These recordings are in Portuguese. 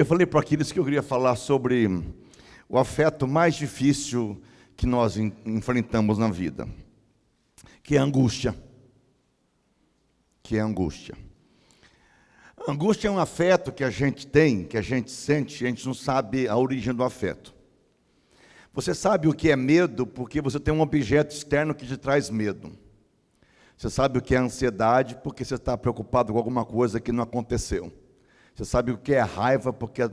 Eu falei para aqueles que eu queria falar sobre o afeto mais difícil que nós enfrentamos na vida, que é a angústia. Que é a angústia. A angústia é um afeto que a gente tem, que a gente sente, a gente não sabe a origem do afeto. Você sabe o que é medo porque você tem um objeto externo que te traz medo. Você sabe o que é ansiedade porque você está preocupado com alguma coisa que não aconteceu. Você sabe o que é raiva porque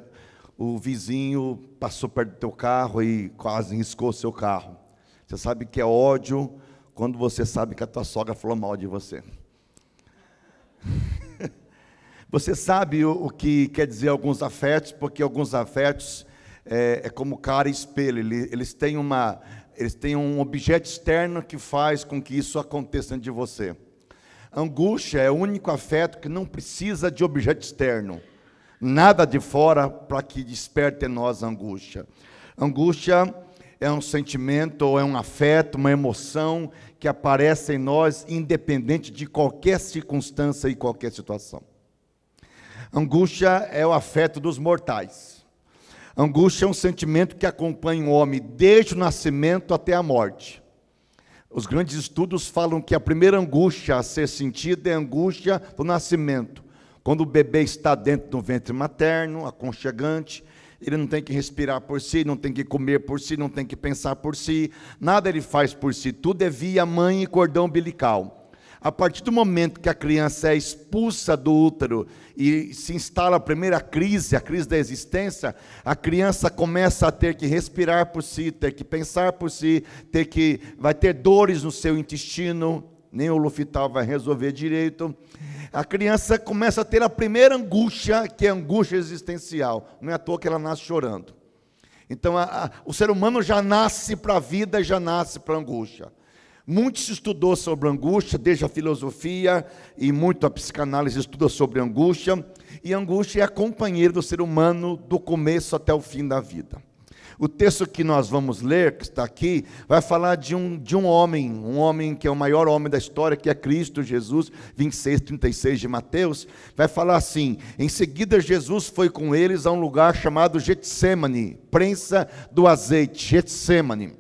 o vizinho passou perto do teu carro e quase riscou o seu carro. Você sabe o que é ódio quando você sabe que a tua sogra falou mal de você. Você sabe o, que quer dizer alguns afetos, porque alguns afetos é, é como cara e espelho, eles têm, uma, eles têm um objeto externo que faz com que isso aconteça dentro de você. Angústia é o único afeto que não precisa de objeto externo nada de fora para que desperte em nós angústia. Angústia é um sentimento, ou é um afeto, uma emoção que aparece em nós independente de qualquer circunstância e qualquer situação. Angústia é o afeto dos mortais. Angústia é um sentimento que acompanha o homem desde o nascimento até a morte. Os grandes estudos falam que a primeira angústia a ser sentida é a angústia do nascimento. Quando o bebê está dentro do ventre materno, aconchegante, ele não tem que respirar por si, não tem que comer por si, não tem que pensar por si, nada ele faz por si, tudo é via mãe e cordão umbilical. A partir do momento que a criança é expulsa do útero e se instala a primeira crise, a crise da existência, a criança começa a ter que respirar por si, ter que pensar por si, ter que vai ter dores no seu intestino, nem o Lufital vai resolver direito a criança começa a ter a primeira angústia, que é a angústia existencial. Não é à toa que ela nasce chorando. Então, a, a, o ser humano já nasce para a vida, já nasce para a angústia. Muito se estudou sobre angústia, desde a filosofia, e muito a psicanálise estuda sobre angústia. E angústia é a companheira do ser humano do começo até o fim da vida. O texto que nós vamos ler, que está aqui, vai falar de um, de um homem, um homem que é o maior homem da história, que é Cristo Jesus, 26, 36 de Mateus. Vai falar assim: Em seguida, Jesus foi com eles a um lugar chamado Getsemane, prensa do azeite, Getsemane.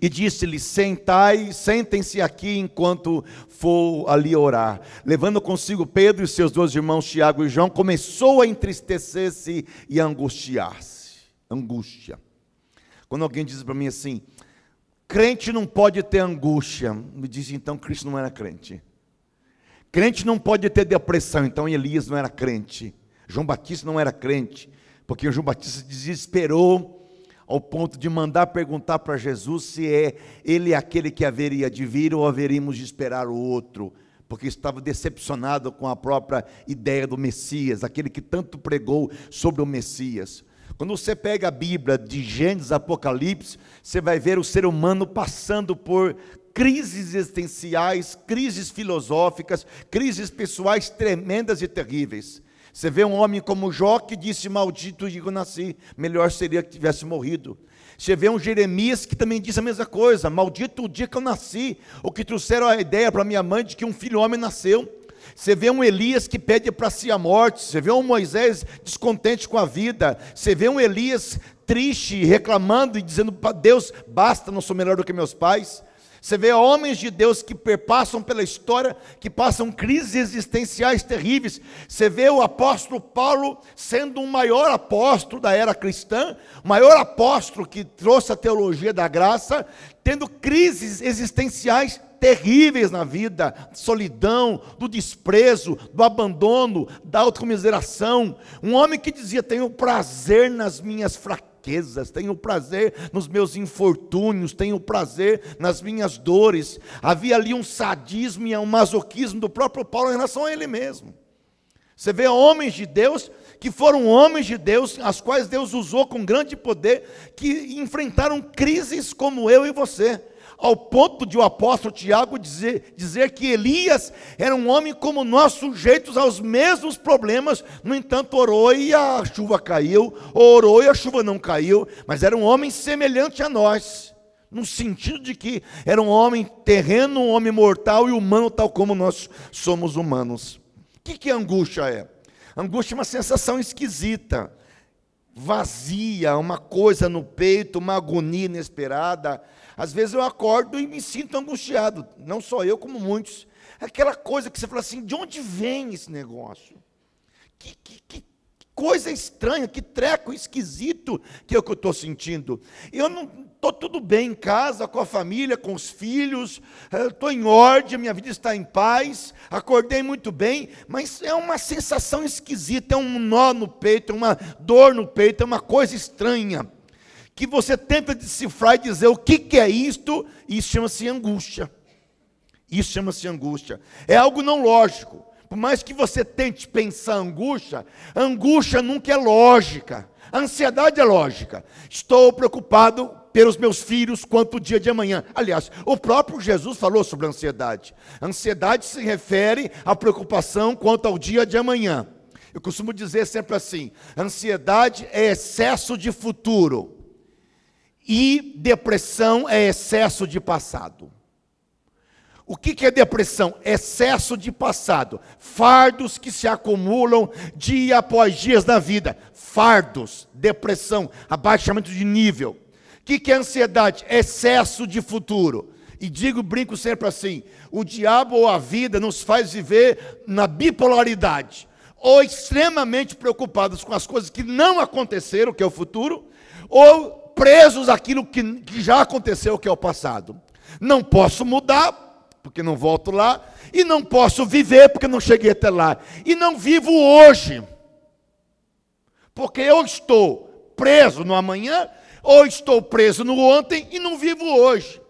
E disse-lhe: Sentai, sentem-se aqui enquanto for ali orar. Levando consigo Pedro e seus dois irmãos, Tiago e João, começou a entristecer-se e angustiar-se angústia. Quando alguém diz para mim assim, crente não pode ter angústia, me diz então Cristo não era crente. Crente não pode ter depressão, então Elias não era crente. João Batista não era crente, porque João Batista desesperou ao ponto de mandar perguntar para Jesus se é ele aquele que haveria de vir ou haveríamos de esperar o outro, porque estava decepcionado com a própria ideia do Messias, aquele que tanto pregou sobre o Messias. Quando você pega a Bíblia de Gênesis, Apocalipse, você vai ver o ser humano passando por crises existenciais, crises filosóficas, crises pessoais tremendas e terríveis. Você vê um homem como Jó que disse: Maldito digo nasci, melhor seria que tivesse morrido. Você vê um Jeremias que também diz a mesma coisa: Maldito o dia que eu nasci, o que trouxeram a ideia para minha mãe de que um filho homem nasceu. Você vê um Elias que pede para si a morte, você vê um Moisés descontente com a vida, você vê um Elias triste, reclamando e dizendo para Deus: basta, não sou melhor do que meus pais. Você vê homens de Deus que perpassam pela história, que passam crises existenciais terríveis. Você vê o apóstolo Paulo sendo o maior apóstolo da era cristã, o maior apóstolo que trouxe a teologia da graça, tendo crises existenciais terríveis na vida, solidão, do desprezo, do abandono, da autocomiseração. Um homem que dizia: Tenho prazer nas minhas fraquezas, tenho prazer nos meus infortúnios, tenho prazer nas minhas dores. Havia ali um sadismo e um masoquismo do próprio Paulo em relação a ele mesmo. Você vê homens de Deus que foram homens de Deus, as quais Deus usou com grande poder, que enfrentaram crises como eu e você ao ponto de o apóstolo Tiago dizer, dizer que Elias era um homem como nós, sujeitos aos mesmos problemas, no entanto, orou e a chuva caiu, orou e a chuva não caiu, mas era um homem semelhante a nós, no sentido de que era um homem terreno, um homem mortal e humano, tal como nós somos humanos. O que, que angústia é? Angústia é uma sensação esquisita, vazia, uma coisa no peito, uma agonia inesperada, às vezes eu acordo e me sinto angustiado, não só eu, como muitos. Aquela coisa que você fala assim: de onde vem esse negócio? Que, que, que coisa estranha, que treco esquisito que é o que eu estou sentindo. Eu não estou tudo bem em casa, com a família, com os filhos, estou eh, em ordem, minha vida está em paz, acordei muito bem, mas é uma sensação esquisita, é um nó no peito, é uma dor no peito, é uma coisa estranha que você tenta decifrar e dizer o que, que é isto, isso chama-se angústia. Isso chama-se angústia. É algo não lógico. Por mais que você tente pensar angústia, angústia nunca é lógica. A ansiedade é lógica. Estou preocupado pelos meus filhos quanto o dia de amanhã. Aliás, o próprio Jesus falou sobre a ansiedade. A ansiedade se refere à preocupação quanto ao dia de amanhã. Eu costumo dizer sempre assim: ansiedade é excesso de futuro. E depressão é excesso de passado. O que, que é depressão? Excesso de passado. Fardos que se acumulam dia após dia na vida. Fardos, depressão, abaixamento de nível. O que, que é ansiedade? Excesso de futuro. E digo, brinco sempre assim: o diabo ou a vida nos faz viver na bipolaridade. Ou extremamente preocupados com as coisas que não aconteceram, que é o futuro, ou presos àquilo que, que já aconteceu, que é o passado. Não posso mudar, porque não volto lá, e não posso viver, porque não cheguei até lá, e não vivo hoje, porque eu estou preso no amanhã, ou estou preso no ontem e não vivo hoje.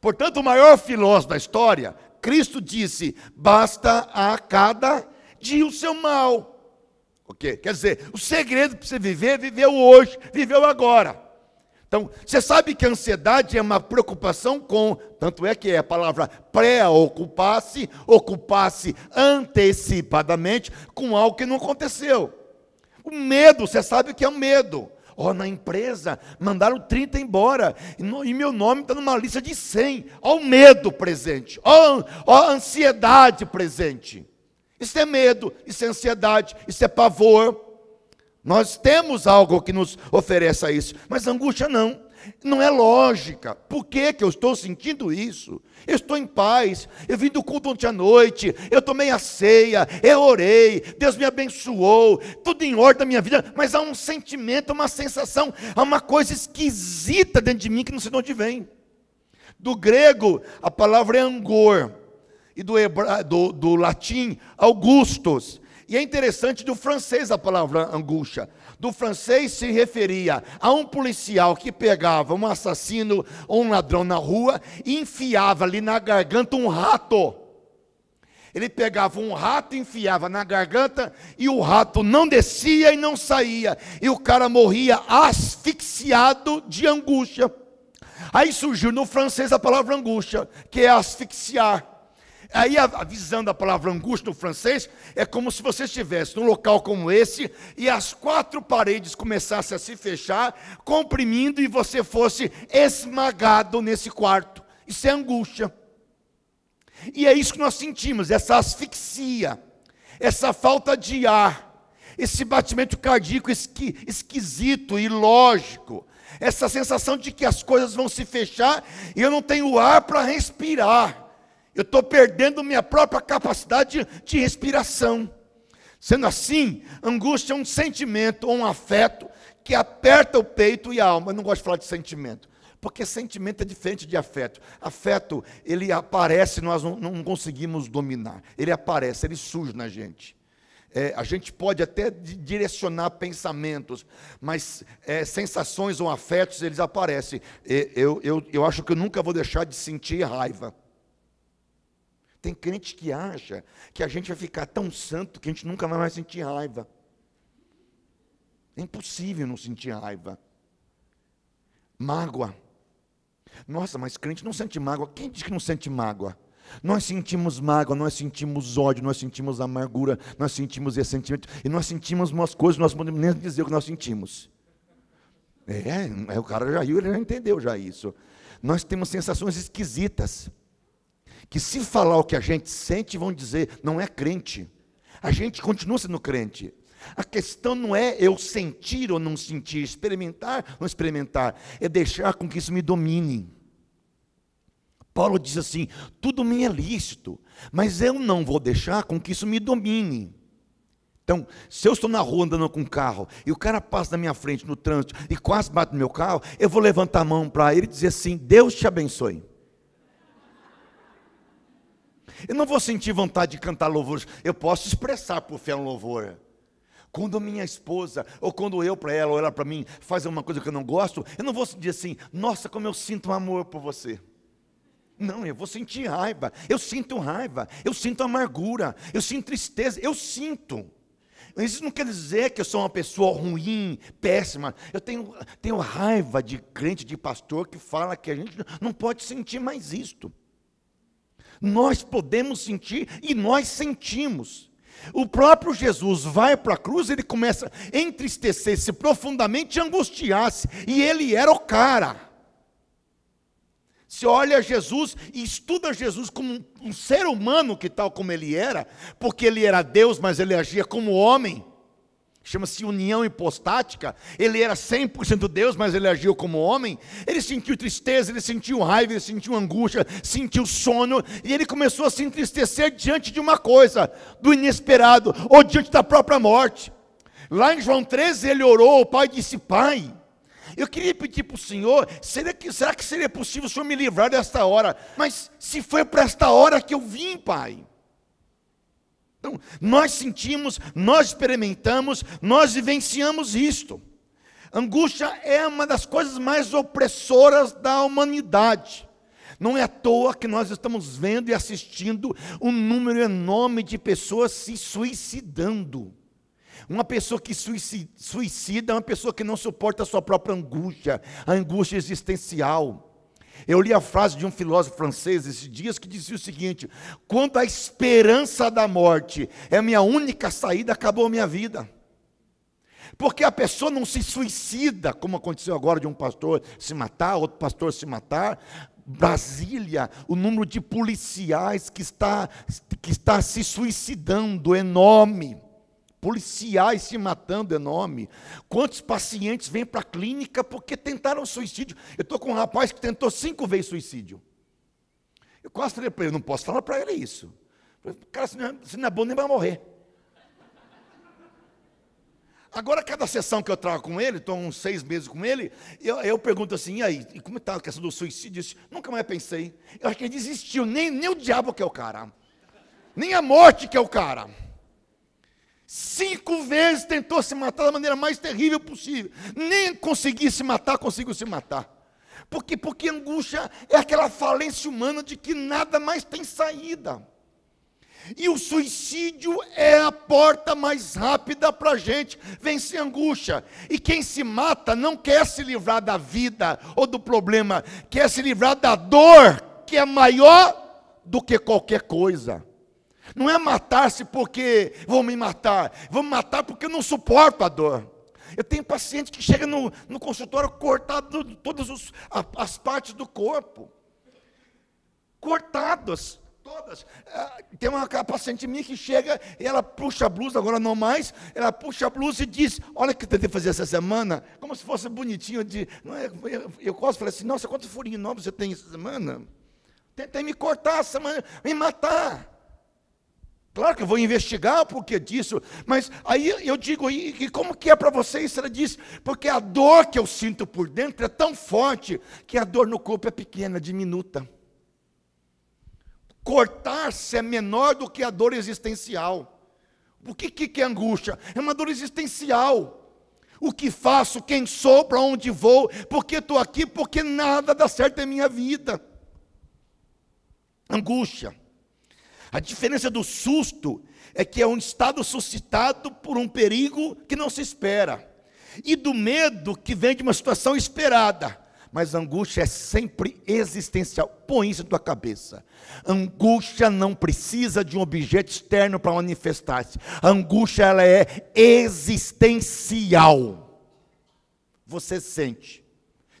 Portanto, o maior filósofo da história, Cristo disse: basta a cada dia o seu mal. que Quer dizer, o segredo para você viver é viver o hoje, viver o agora. Então, você sabe que a ansiedade é uma preocupação com, tanto é que é a palavra ocupar se ocupar-se antecipadamente com algo que não aconteceu. O medo, você sabe o que é o medo. Ó, oh, na empresa, mandaram 30 embora, e, no, e meu nome está numa lista de 100. Ó, o medo presente, ó, ó, a ansiedade presente. Isso é medo, isso é ansiedade, isso é pavor. Nós temos algo que nos ofereça isso, mas angústia não. Não é lógica. Por que, que eu estou sentindo isso? Eu estou em paz. Eu vim do culto ontem à noite. Eu tomei a ceia. Eu orei. Deus me abençoou. Tudo em ordem na minha vida. Mas há um sentimento, uma sensação, há uma coisa esquisita dentro de mim que não sei de onde vem. Do grego, a palavra é angor. E do, hebra... do, do latim, augustos e é interessante do francês a palavra angústia. Do francês se referia a um policial que pegava um assassino ou um ladrão na rua e enfiava ali na garganta um rato. Ele pegava um rato, enfiava na garganta e o rato não descia e não saía. E o cara morria asfixiado de angústia. Aí surgiu no francês a palavra angústia, que é asfixiar. Aí a, a visão da palavra angústia no francês é como se você estivesse num local como esse e as quatro paredes começassem a se fechar, comprimindo e você fosse esmagado nesse quarto. Isso é angústia. E é isso que nós sentimos, essa asfixia, essa falta de ar, esse batimento cardíaco esqui, esquisito e lógico, essa sensação de que as coisas vão se fechar e eu não tenho ar para respirar eu estou perdendo minha própria capacidade de, respiração. Sendo assim, angústia é um sentimento ou um afeto que aperta o peito e a alma. Eu não gosto de falar de sentimento, porque sentimento é diferente de afeto. Afeto, ele aparece, nós não, não conseguimos dominar. Ele aparece, ele surge na gente. É, a gente pode até direcionar pensamentos, mas é, sensações ou afetos, eles aparecem. É, eu, eu, eu acho que eu nunca vou deixar de sentir raiva. Tem crente que acha que a gente vai ficar tão santo que a gente nunca vai mais sentir raiva. É impossível não sentir raiva. Mágoa. Nossa, mas crente não sente mágoa. Quem diz que não sente mágoa? Nós sentimos mágoa, nós sentimos ódio, nós sentimos amargura, nós sentimos ressentimento, e nós sentimos umas coisas, nós podemos nem dizer o que nós sentimos. É, é, o cara já riu, ele já entendeu já isso. Nós temos sensações esquisitas que se falar o que a gente sente, vão dizer, não é crente. A gente continua sendo crente. A questão não é eu sentir ou não sentir, experimentar ou não experimentar, é deixar com que isso me domine. Paulo diz assim: tudo me é lícito, mas eu não vou deixar com que isso me domine. Então, se eu estou na rua andando com um carro e o cara passa na minha frente no trânsito e quase bate no meu carro, eu vou levantar a mão para ele e dizer assim: Deus te abençoe. Eu não vou sentir vontade de cantar louvores. Eu posso expressar por fé um louvor. Quando minha esposa, ou quando eu para ela, ou ela para mim, faz alguma coisa que eu não gosto, eu não vou dizer assim, nossa, como eu sinto um amor por você. Não, eu vou sentir raiva, eu sinto raiva, eu sinto amargura, eu sinto tristeza, eu sinto. Isso não quer dizer que eu sou uma pessoa ruim, péssima. Eu tenho, tenho raiva de crente, de pastor que fala que a gente não pode sentir mais isto. Nós podemos sentir e nós sentimos. O próprio Jesus vai para a cruz, ele começa a entristecer-se profundamente angustiar-se, e ele era o cara. Se olha Jesus e estuda Jesus como um ser humano que tal como ele era, porque ele era Deus, mas ele agia como homem chama-se união hipostática, ele era 100% Deus, mas ele agiu como homem, ele sentiu tristeza, ele sentiu raiva, ele sentiu angústia, sentiu sono, e ele começou a se entristecer diante de uma coisa, do inesperado, ou diante da própria morte. Lá em João 13, ele orou, o pai disse, pai, eu queria pedir para o Senhor, será que, será que seria possível o Senhor me livrar desta hora? Mas se foi para esta hora que eu vim, pai... Então, nós sentimos, nós experimentamos, nós vivenciamos isto. Angústia é uma das coisas mais opressoras da humanidade. Não é à toa que nós estamos vendo e assistindo um número enorme de pessoas se suicidando. Uma pessoa que suicida é uma pessoa que não suporta a sua própria angústia, a angústia existencial. Eu li a frase de um filósofo francês esses dias que dizia o seguinte: quando a esperança da morte é a minha única saída, acabou a minha vida. Porque a pessoa não se suicida, como aconteceu agora de um pastor se matar, outro pastor se matar. Brasília, o número de policiais que está, que está se suicidando é enorme policiais se matando enorme. Quantos pacientes vêm para a clínica porque tentaram suicídio? Eu estou com um rapaz que tentou cinco vezes suicídio. Eu quase falei para ele, não posso falar para ele isso. Cara, se não, se é, não é bom, nem vai morrer. Agora, cada sessão que eu trago com ele, estou uns seis meses com ele, eu, eu pergunto assim, e aí, e como está a questão do suicídio? Disse, nunca mais pensei. Eu acho que ele desistiu, nem, nem o diabo que é o cara. Nem a morte que é o cara. Cinco vezes tentou se matar da maneira mais terrível possível. Nem conseguia se matar, conseguiu se matar. Porque, porque angústia é aquela falência humana de que nada mais tem saída. E o suicídio é a porta mais rápida para a gente vencer angústia. E quem se mata não quer se livrar da vida ou do problema, quer se livrar da dor que é maior do que qualquer coisa. Não é matar-se porque vou me matar, vou me matar porque eu não suporto a dor. Eu tenho paciente que chega no, no consultório cortado todas os, as partes do corpo. Cortadas, todas. Ah, tem uma paciente minha que chega e ela puxa a blusa, agora não mais, ela puxa a blusa e diz, olha o que eu tentei fazer essa semana, como se fosse bonitinho. De, não é, eu, eu e falo assim, nossa, quantos furinhos novos você tem essa semana? Tentei me cortar essa semana, me matar. Claro que eu vou investigar o porquê disso, mas aí eu digo, e, como que é para vocês? Ela diz, porque a dor que eu sinto por dentro é tão forte que a dor no corpo é pequena, diminuta. Cortar-se é menor do que a dor existencial. O que, que, que é angústia? É uma dor existencial. O que faço? Quem sou? Para onde vou? Por que estou aqui? Porque nada dá certo em minha vida. Angústia. A diferença do susto é que é um estado suscitado por um perigo que não se espera, e do medo que vem de uma situação esperada. Mas a angústia é sempre existencial. Põe isso na tua cabeça. angústia não precisa de um objeto externo para manifestar-se. angústia ela é existencial. Você sente.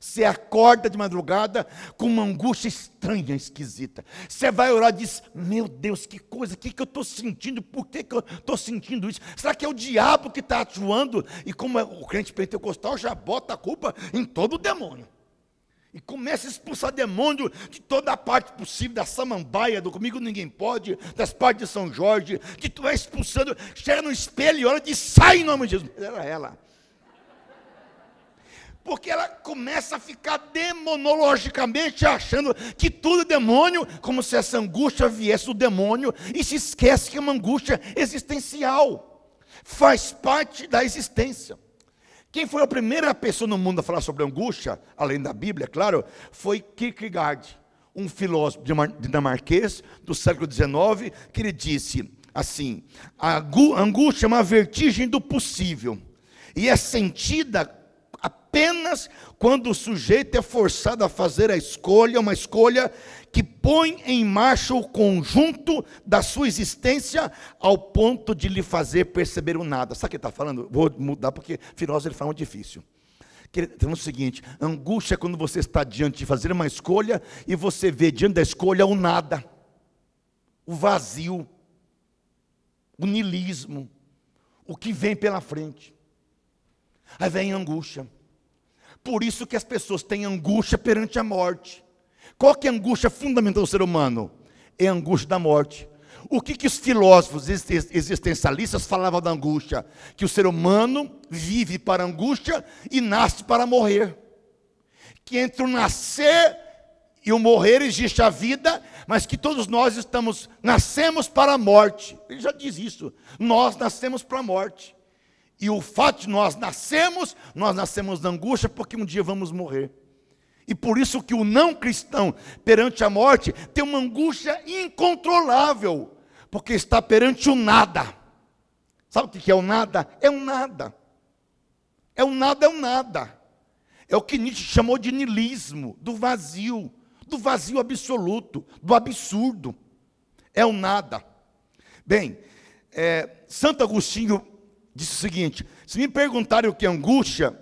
Você acorda de madrugada com uma angústia estranha, esquisita. Você vai orar e diz: Meu Deus, que coisa, o que, que eu estou sentindo? Por que, que eu estou sentindo isso? Será que é o diabo que está atuando? E como é o crente pentecostal já bota a culpa em todo o demônio. E começa a expulsar demônio de toda a parte possível, da samambaia, do comigo ninguém pode, das partes de São Jorge, que tu vai é expulsando, chega no espelho e olha e diz, sai em nome de Jesus. Era ela porque ela começa a ficar demonologicamente achando que tudo é demônio, como se essa angústia viesse do demônio, e se esquece que é uma angústia existencial, faz parte da existência. Quem foi a primeira pessoa no mundo a falar sobre angústia, além da Bíblia, é claro, foi Kierkegaard, um filósofo dinamarquês do século XIX, que ele disse assim: a angústia é uma vertigem do possível e é sentida apenas quando o sujeito é forçado a fazer a escolha, uma escolha que põe em marcha o conjunto da sua existência ao ponto de lhe fazer perceber o nada. Sabe o que está falando? Vou mudar porque filósofo ele fala um difícil. Temos tá o seguinte: angústia é quando você está diante de fazer uma escolha e você vê diante da escolha o nada, o vazio, o nilismo, o que vem pela frente. Aí vem angústia. Por isso que as pessoas têm angústia perante a morte. Qual que é a angústia fundamental do ser humano? É a angústia da morte. O que, que os filósofos existencialistas falavam da angústia? Que o ser humano vive para a angústia e nasce para morrer. Que entre o nascer e o morrer existe a vida, mas que todos nós estamos nascemos para a morte. Ele já diz isso. Nós nascemos para a morte. E o fato de nós nascemos, nós nascemos na angústia porque um dia vamos morrer. E por isso que o não cristão perante a morte tem uma angústia incontrolável, porque está perante o nada. Sabe o que é o nada? É um nada. É um nada, é um nada. É o que Nietzsche chamou de nilismo, do vazio, do vazio absoluto, do absurdo. É o um nada. Bem, é, Santo Agostinho disse o seguinte: se me perguntarem o que é angústia,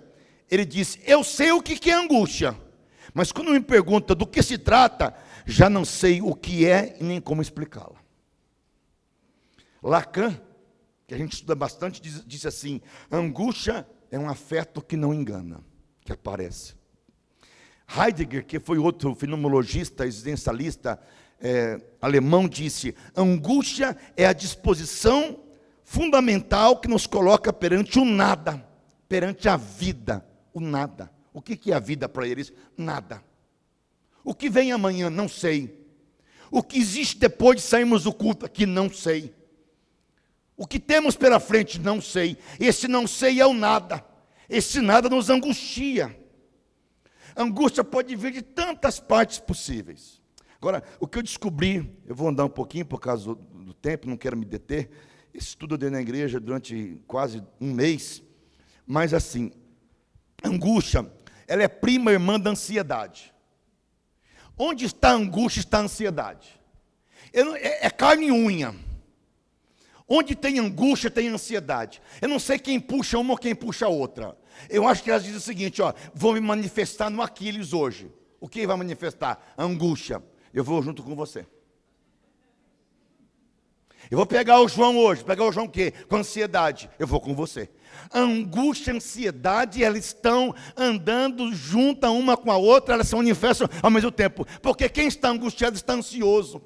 ele disse: Eu sei o que é angústia, mas quando me pergunta do que se trata, já não sei o que é e nem como explicá-la. Lacan, que a gente estuda bastante, disse assim: angústia é um afeto que não engana, que aparece. Heidegger, que foi outro fenomenologista, existencialista é, alemão, disse: angústia é a disposição fundamental que nos coloca perante o nada, perante a vida, o nada. O que, é a vida para eles? Nada. O que vem amanhã? Não sei. O que existe depois de sairmos do culto aqui? Não sei. O que temos pela frente? Não sei. Esse não sei é o nada. Esse nada nos angustia. A angústia pode vir de tantas partes possíveis. Agora, o que eu descobri, eu vou andar um pouquinho por causa do, do tempo, não quero me deter estudo dentro da igreja durante quase um mês. Mas assim, angústia, ela é prima irmã da ansiedade. Onde está a angústia, está a ansiedade. Não, é, é carne e unha. Onde tem angústia, tem ansiedade. Eu não sei quem puxa uma ou quem puxa a outra. Eu acho que elas dizem o seguinte: ó, vou me manifestar no Aquiles hoje. O que vai manifestar? A angústia. Eu vou junto com você. Eu vou pegar o João hoje, pegar o João o quê? Com ansiedade. Eu vou com você. angústia e ansiedade, elas estão andando juntas uma com a outra, elas se manifestam ao mesmo tempo. Porque quem está angustiado está ansioso.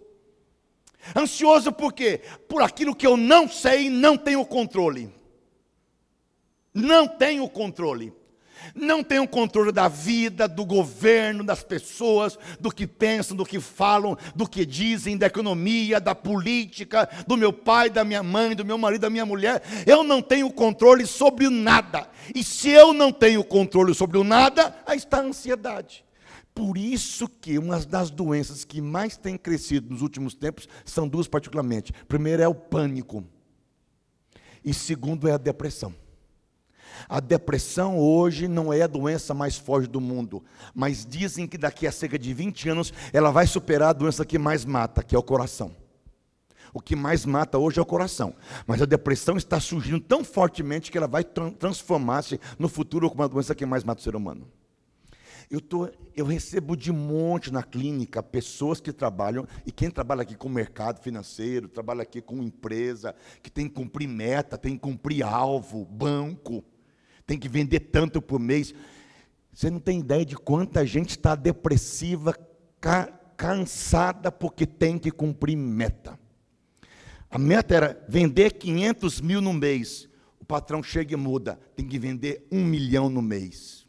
Ansioso por quê? Por aquilo que eu não sei e não tenho controle. Não tenho controle não tem o controle da vida, do governo, das pessoas, do que pensam, do que falam, do que dizem, da economia, da política, do meu pai, da minha mãe, do meu marido, da minha mulher. Eu não tenho controle sobre nada. E se eu não tenho controle sobre o nada, aí está a ansiedade. Por isso que uma das doenças que mais tem crescido nos últimos tempos são duas particularmente. Primeiro é o pânico. E segundo é a depressão. A depressão hoje não é a doença mais forte do mundo, mas dizem que daqui a cerca de 20 anos ela vai superar a doença que mais mata, que é o coração. O que mais mata hoje é o coração. Mas a depressão está surgindo tão fortemente que ela vai transformar-se no futuro como a doença que mais mata o ser humano. Eu, tô, eu recebo de monte na clínica pessoas que trabalham, e quem trabalha aqui com mercado financeiro, trabalha aqui com empresa, que tem que cumprir meta, tem que cumprir alvo, banco tem que vender tanto por mês. Você não tem ideia de quanta gente está depressiva, ca cansada, porque tem que cumprir meta. A meta era vender 500 mil no mês. O patrão chega e muda, tem que vender um milhão no mês.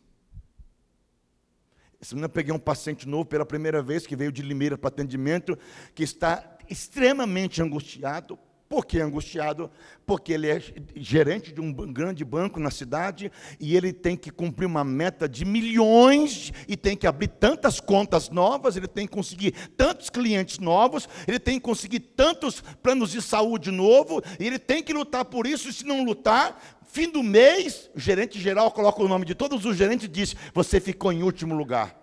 Essa semana eu peguei um paciente novo pela primeira vez, que veio de Limeira para atendimento, que está extremamente angustiado, por que angustiado? Porque ele é gerente de um grande banco na cidade e ele tem que cumprir uma meta de milhões e tem que abrir tantas contas novas, ele tem que conseguir tantos clientes novos, ele tem que conseguir tantos planos de saúde novo, e ele tem que lutar por isso, e se não lutar, fim do mês, o gerente geral coloca o nome de todos os gerentes e diz: "Você ficou em último lugar."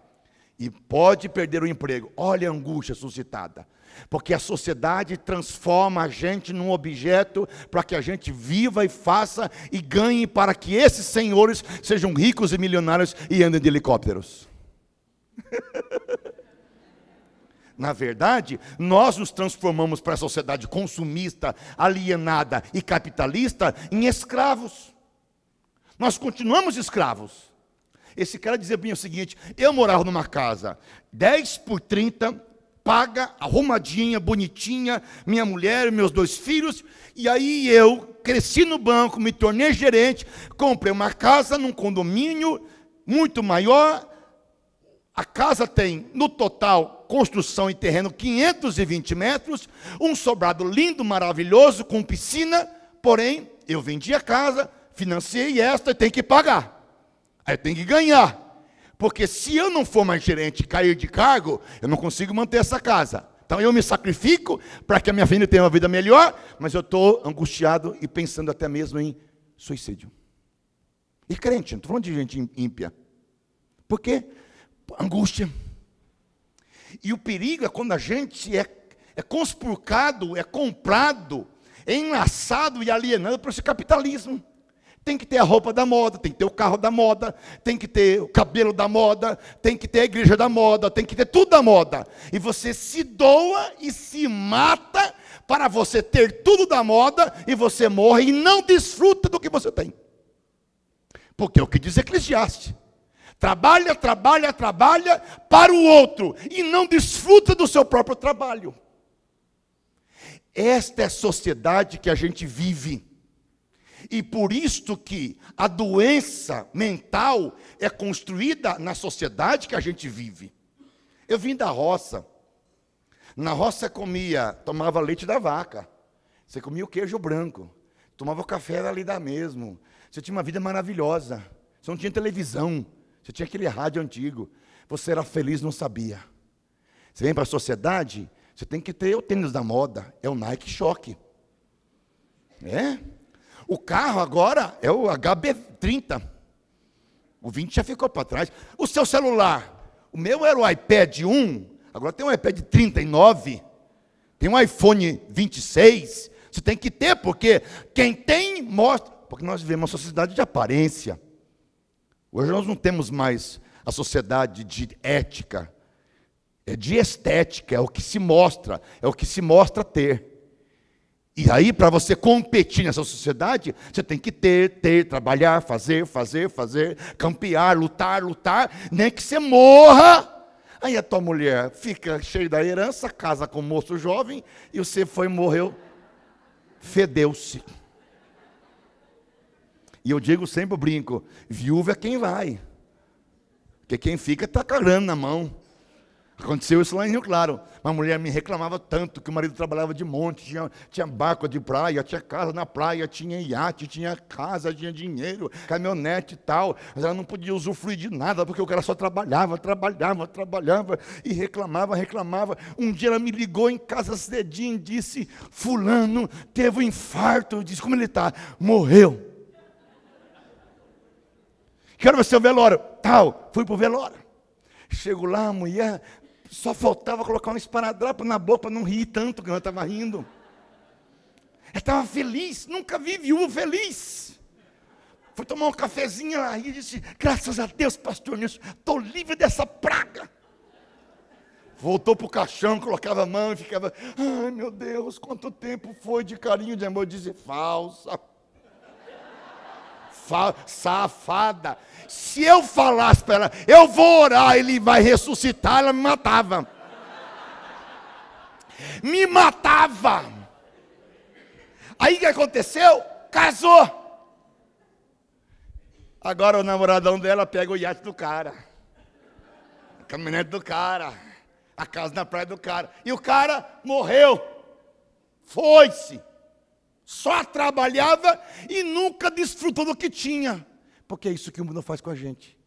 E pode perder o emprego. Olha a angústia suscitada. Porque a sociedade transforma a gente num objeto para que a gente viva e faça e ganhe para que esses senhores sejam ricos e milionários e andem de helicópteros. Na verdade, nós nos transformamos para a sociedade consumista, alienada e capitalista em escravos. Nós continuamos escravos. Esse cara dizia bem o seguinte: eu morava numa casa 10 por 30 paga, arrumadinha, bonitinha, minha mulher, meus dois filhos, e aí eu cresci no banco, me tornei gerente, comprei uma casa num condomínio muito maior. A casa tem, no total, construção e terreno 520 metros, um sobrado lindo, maravilhoso, com piscina, porém, eu vendi a casa, financiei esta e tenho que pagar. Aí tem que ganhar. Porque se eu não for mais gerente e cair de cargo, eu não consigo manter essa casa. Então eu me sacrifico para que a minha filha tenha uma vida melhor, mas eu estou angustiado e pensando até mesmo em suicídio. E crente, não estou falando de gente ímpia. Por quê? Angústia. E o perigo é quando a gente é, é conspurcado, é comprado, é enlaçado e alienado para esse capitalismo. Tem que ter a roupa da moda, tem que ter o carro da moda, tem que ter o cabelo da moda, tem que ter a igreja da moda, tem que ter tudo da moda. E você se doa e se mata para você ter tudo da moda e você morre e não desfruta do que você tem. Porque é o que diz Eclesiastes. Trabalha, trabalha, trabalha para o outro e não desfruta do seu próprio trabalho. Esta é a sociedade que a gente vive. E por isto que a doença mental é construída na sociedade que a gente vive. Eu vim da roça. Na roça comia, tomava leite da vaca. Você comia o queijo branco. Tomava o café ali da mesmo. Você tinha uma vida maravilhosa. Você não tinha televisão. Você tinha aquele rádio antigo. Você era feliz, não sabia. Você vem para a sociedade, você tem que ter o tênis da moda. É o Nike Shock. É? O carro agora é o HB30. O 20 já ficou para trás. O seu celular, o meu era o iPad 1, agora tem um iPad 39, tem um iPhone 26. Você tem que ter, porque quem tem, mostra. Porque nós vivemos uma sociedade de aparência. Hoje nós não temos mais a sociedade de ética, é de estética, é o que se mostra, é o que se mostra ter. E aí, para você competir nessa sociedade, você tem que ter, ter, trabalhar, fazer, fazer, fazer, campear, lutar, lutar, nem que você morra. Aí a tua mulher fica cheia da herança, casa com um moço jovem, e você foi morreu, fedeu-se. E eu digo sempre, brinco, viúva é quem vai. Porque quem fica está com a na mão. Aconteceu isso lá em Rio Claro. Uma mulher me reclamava tanto que o marido trabalhava de monte, tinha, tinha barco de praia, tinha casa na praia, tinha iate, tinha casa, tinha dinheiro, caminhonete e tal. Mas ela não podia usufruir de nada, porque o cara só trabalhava, trabalhava, trabalhava e reclamava, reclamava. Um dia ela me ligou em casa cedinho e disse: Fulano teve um infarto. Eu disse: Como ele está? Morreu. Quero ver seu velório. Tal. Fui para o velório. Chego lá, a mulher só faltava colocar um esparadrapo na boca para não rir tanto que ela estava rindo. Ela estava feliz, nunca vi viúva feliz. Foi tomar um cafezinho, lá e disse: Graças a Deus, pastor Nilson, estou livre dessa praga. Voltou para o caixão, colocava a mão e ficava: Ai meu Deus, quanto tempo foi de carinho, de amor. Eu disse: Falsa safada. Se eu falasse para ela, eu vou orar, ele vai ressuscitar, ela me matava. Me matava. Aí o que aconteceu? Casou. Agora o namoradão dela pega o iate do cara, a caminhonete do cara, a casa na praia do cara. E o cara morreu. Foi-se. Só trabalhava e nunca desfrutou do que tinha. Porque é isso que o mundo faz com a gente.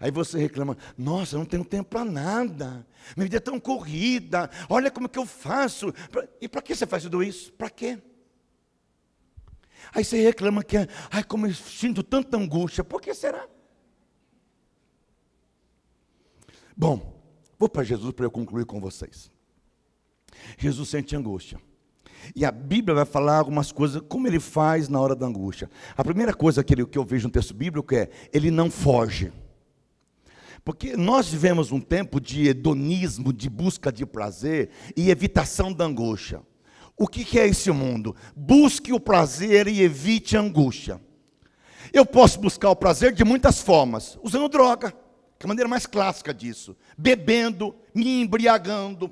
Aí você reclama, nossa, eu não tenho tempo para nada, minha vida é tão corrida, olha como que eu faço. E para que você faz tudo isso? Para quê? Aí você reclama que, ai, como eu sinto tanta angústia, por que será? Bom, vou para Jesus para eu concluir com vocês. Jesus sente angústia. E a Bíblia vai falar algumas coisas, como ele faz na hora da angústia. A primeira coisa que, eu vejo no texto bíblico é: ele não foge. Porque nós vivemos um tempo de hedonismo, de busca de prazer e evitação da angústia. O que, que é esse mundo? Busque o prazer e evite a angústia. Eu posso buscar o prazer de muitas formas, usando droga, que é a maneira mais clássica disso, bebendo, me embriagando,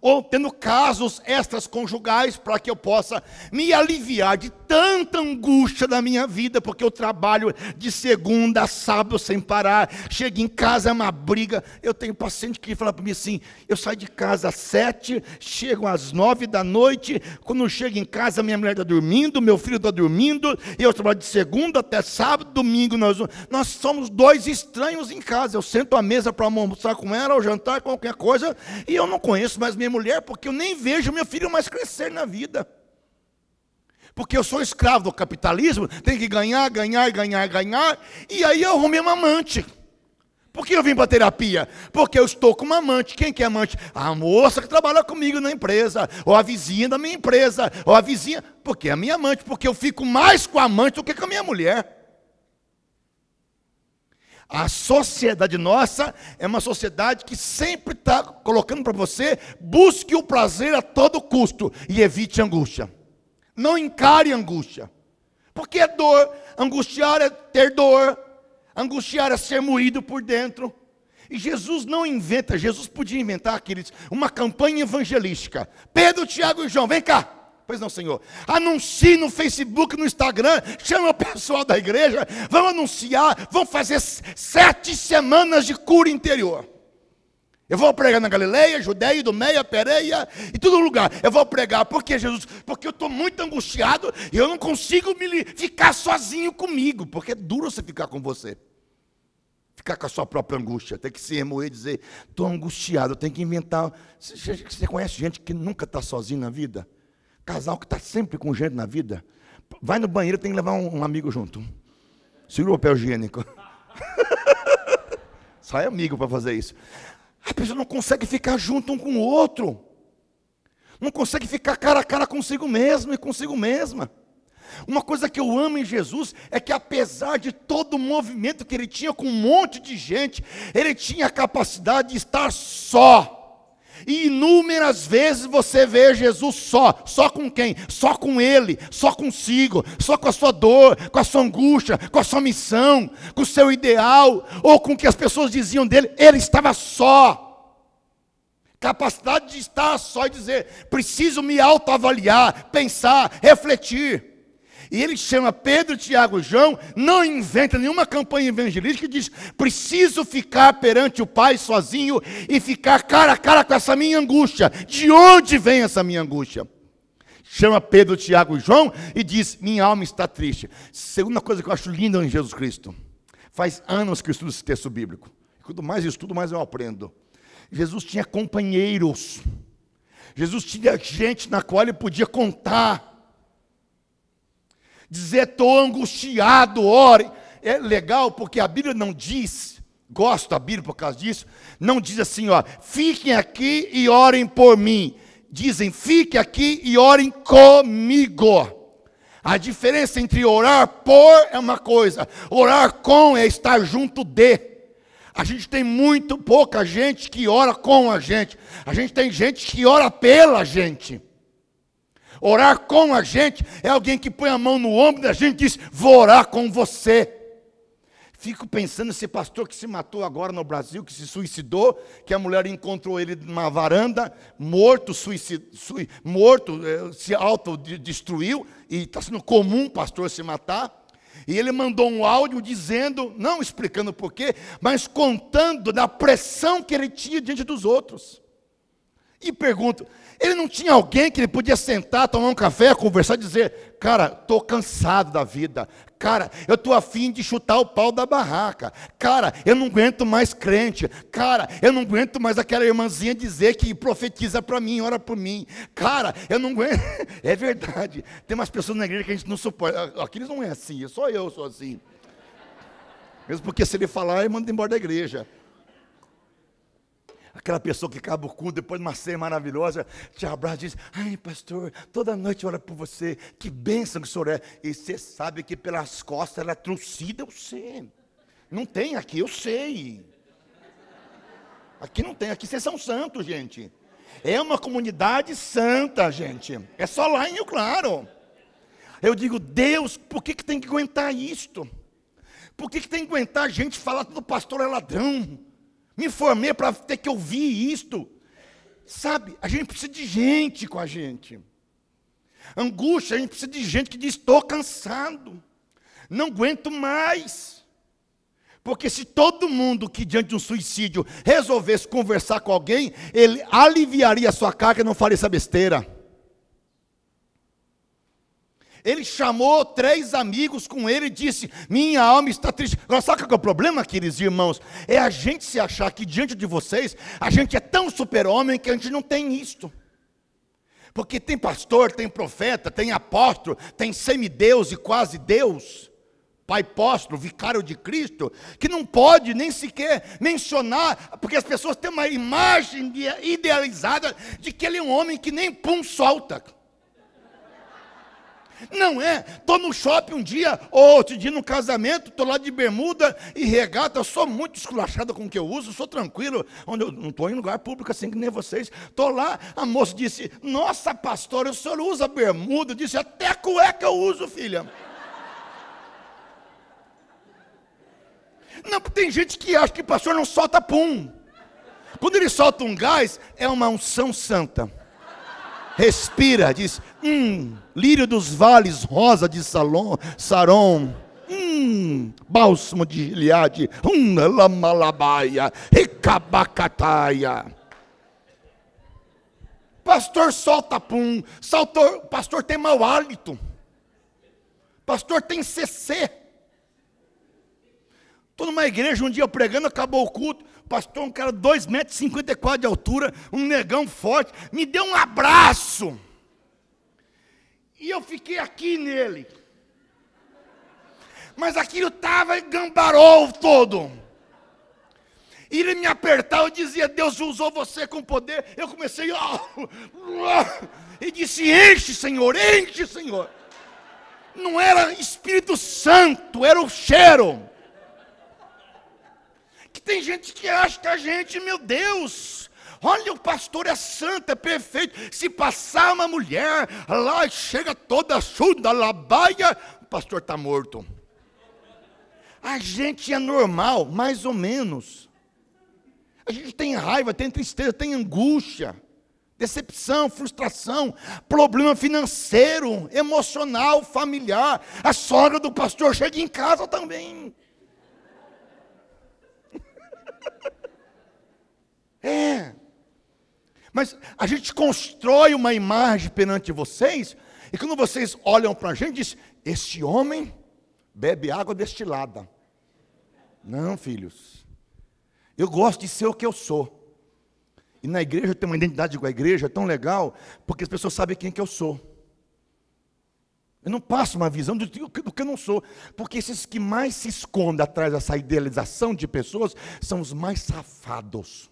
ou tendo casos extras conjugais para que eu possa me aliviar de tanta angústia da minha vida, porque eu trabalho de segunda a sábado sem parar, chego em casa é uma briga. Eu tenho paciente que fala para mim assim: eu saio de casa às sete, chego às nove da noite, quando chego em casa minha mulher está dormindo, meu filho está dormindo, eu trabalho de segunda até sábado, domingo nós nós somos dois estranhos em casa. Eu sento à mesa para almoçar com ela ou jantar qualquer coisa e eu não conheço mais minha mulher, porque eu nem vejo meu filho mais crescer na vida. Porque eu sou escravo do capitalismo, tenho que ganhar, ganhar, ganhar, ganhar, e aí eu arrumei uma amante. Por que eu vim para terapia? Porque eu estou com uma amante. Quem que é amante? A moça que trabalha comigo na empresa, ou a vizinha da minha empresa, ou a vizinha, porque é a minha amante, porque eu fico mais com a amante do que com a minha mulher. A sociedade nossa é uma sociedade que sempre está colocando para você: busque o prazer a todo custo e evite angústia. Não encare angústia. Porque é dor. Angustiar é ter dor. Angustiar é ser moído por dentro. E Jesus não inventa, Jesus podia inventar, queridos, uma campanha evangelística. Pedro, Tiago e João, vem cá. Pois não, Senhor. Anuncie no Facebook, no Instagram, chama o pessoal da igreja, vão anunciar, vão fazer sete semanas de cura interior. Eu vou pregar na Galileia, Judeia, Idumeia, Pereia, em todo lugar. Eu vou pregar, porque Jesus? Porque eu estou muito angustiado e eu não consigo me, ficar sozinho comigo, porque é duro você ficar com você. Ficar com a sua própria angústia, ter que se remoer e dizer, estou angustiado, eu tenho que inventar. Você, você conhece gente que nunca está sozinho na vida? Casal que está sempre com gente na vida, vai no banheiro tem que levar um, um amigo junto. Segura o papel higiênico. Sai amigo para fazer isso. A pessoa não consegue ficar junto um com o outro. Não consegue ficar cara a cara consigo mesmo e consigo mesma. Uma coisa que eu amo em Jesus é que, apesar de todo o movimento que ele tinha com um monte de gente, ele tinha a capacidade de estar só. E inúmeras vezes você vê Jesus só, só com quem? Só com Ele, só consigo, só com a sua dor, com a sua angústia, com a sua missão, com o seu ideal, ou com o que as pessoas diziam dele. Ele estava só. Capacidade de estar só e dizer: preciso me autoavaliar, pensar, refletir. E ele chama Pedro, Tiago e João, não inventa nenhuma campanha evangelística e diz: preciso ficar perante o Pai sozinho e ficar cara a cara com essa minha angústia. De onde vem essa minha angústia? Chama Pedro, Tiago e João e diz: Minha alma está triste. Segunda coisa que eu acho linda em Jesus Cristo. Faz anos que eu estudo esse texto bíblico. Quanto mais eu estudo, mais eu aprendo. Jesus tinha companheiros. Jesus tinha gente na qual ele podia contar. Dizer, estou angustiado, ore. É legal porque a Bíblia não diz, gosto da Bíblia por causa disso, não diz assim, ó, fiquem aqui e orem por mim. Dizem, fiquem aqui e orem comigo. A diferença entre orar por é uma coisa, orar com é estar junto de. A gente tem muito pouca gente que ora com a gente. A gente tem gente que ora pela gente. Orar com a gente é alguém que põe a mão no ombro da gente e diz: Vou orar com você. Fico pensando esse pastor que se matou agora no Brasil, que se suicidou, que a mulher encontrou ele numa varanda, morto, suicid, sui, morto eh, se autodestruiu, e está sendo comum pastor se matar. E ele mandou um áudio dizendo, não explicando porquê, mas contando da pressão que ele tinha diante dos outros. E pergunto: ele não tinha alguém que ele podia sentar, tomar um café, conversar, dizer: Cara, estou cansado da vida. Cara, eu estou afim de chutar o pau da barraca. Cara, eu não aguento mais crente. Cara, eu não aguento mais aquela irmãzinha dizer que profetiza para mim, ora por mim. Cara, eu não aguento. É verdade. Tem umas pessoas na igreja que a gente não suporta. Aqueles não é assim, só eu sou assim. Mesmo porque se ele falar, ele manda embora da igreja. Aquela pessoa que acaba o culto, depois de uma ceia maravilhosa, te abraça e diz: Ai, pastor, toda noite ora por você, que bênção que o senhor é. E você sabe que pelas costas ela é trucida, eu sei. Não tem aqui, eu sei. Aqui não tem, aqui vocês são santos, gente. É uma comunidade santa, gente. É só lá em Rio Claro. Eu digo, Deus, por que, que tem que aguentar isto? Por que, que tem que aguentar a gente falar que o pastor é ladrão? Me formei para ter que ouvir isto. Sabe, a gente precisa de gente com a gente. Angústia, a gente precisa de gente que diz: estou cansado, não aguento mais. Porque se todo mundo que diante de um suicídio resolvesse conversar com alguém, ele aliviaria a sua carga e não faria essa besteira. Ele chamou três amigos com ele e disse: Minha alma está triste. Agora, sabe qual é o problema, queridos irmãos? É a gente se achar que diante de vocês, a gente é tão super-homem que a gente não tem isto. Porque tem pastor, tem profeta, tem apóstolo, tem semideus e quase Deus. Pai apóstolo, vicário de Cristo, que não pode nem sequer mencionar, porque as pessoas têm uma imagem idealizada de que ele é um homem que nem pum solta. Não é. Estou no shopping um dia, ou outro dia no casamento, estou lá de bermuda e regata. sou muito esculachada com o que eu uso, sou tranquilo. Onde eu não estou em lugar público assim que nem vocês. Estou lá, a moça disse: Nossa, pastor, o senhor usa bermuda? Eu disse: Até cueca eu uso, filha. Não, porque tem gente que acha que pastor não solta pum. Quando ele solta um gás, é uma unção santa respira, diz: hum, lírio dos vales, rosa de Salom, Saron. Hum, bálsamo de Gileade, hum, lamalabaia, recabacataia. Pastor solta pum, pastor tem mau hálito, pastor tem CC. Estou numa igreja um dia eu pregando, acabou o culto, pastor, um cara de 2,54 metros e de altura, um negão forte, me deu um abraço. E eu fiquei aqui nele. Mas aquilo estava gambarol todo. E ele me apertava, eu dizia, Deus usou você com poder. Eu comecei, ó e disse, enche, Senhor, enche, Senhor. Não era Espírito Santo, era o cheiro tem gente que acha que a gente, meu Deus, Olha, o pastor é santo, é perfeito. Se passar uma mulher lá, chega toda chuda, labaia, o pastor está morto. A gente é normal, mais ou menos. A gente tem raiva, tem tristeza, tem angústia, decepção, frustração, problema financeiro, emocional, familiar. A sogra do pastor chega em casa também. É. Mas a gente constrói uma imagem perante vocês, e quando vocês olham para a gente, diz: Este homem bebe água destilada. Não, filhos. Eu gosto de ser o que eu sou. E na igreja eu tenho uma identidade com a igreja é tão legal, porque as pessoas sabem quem que eu sou. Eu não passo uma visão do, que eu não sou. Porque esses que mais se escondem atrás dessa idealização de pessoas são os mais safados.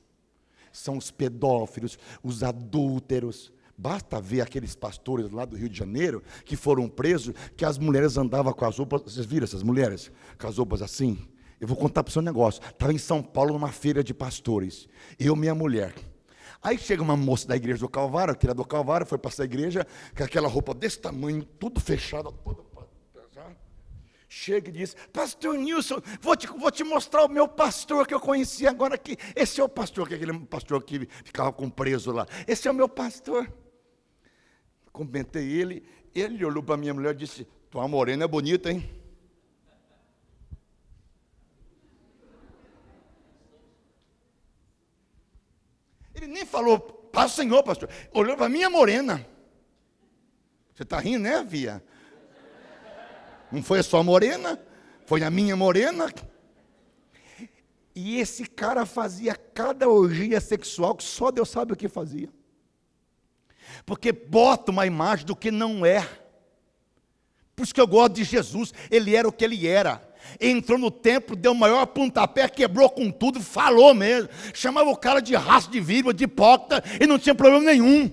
São os pedófilos, os adúlteros. Basta ver aqueles pastores lá do Rio de Janeiro que foram presos, que as mulheres andavam com as roupas. Vocês viram essas mulheres? Com as roupas assim? Eu vou contar para o seu negócio. Estava em São Paulo numa feira de pastores. Eu, e minha mulher. Aí chega uma moça da igreja do Calvário, tira do Calvário, foi passar a igreja, com aquela roupa desse tamanho, tudo fechada, toda chega e diz: Pastor Nilson, vou te, vou te mostrar o meu pastor que eu conheci agora aqui. Esse é o pastor, que aquele pastor que ficava com preso lá. Esse é o meu pastor. Comentei ele, ele olhou para minha mulher e disse: Tua morena é bonita, hein? nem falou, para o Senhor, pastor. Olhou para a minha morena. Você está rindo, né, Via? Não foi a sua morena, foi a minha morena. E esse cara fazia cada orgia sexual que só Deus sabe o que fazia. Porque bota uma imagem do que não é. Por isso que eu gosto de Jesus, ele era o que ele era. Entrou no templo, deu o maior pontapé, quebrou com tudo, falou mesmo. Chamava o cara de raça de vírgula, de hipócrita, e não tinha problema nenhum.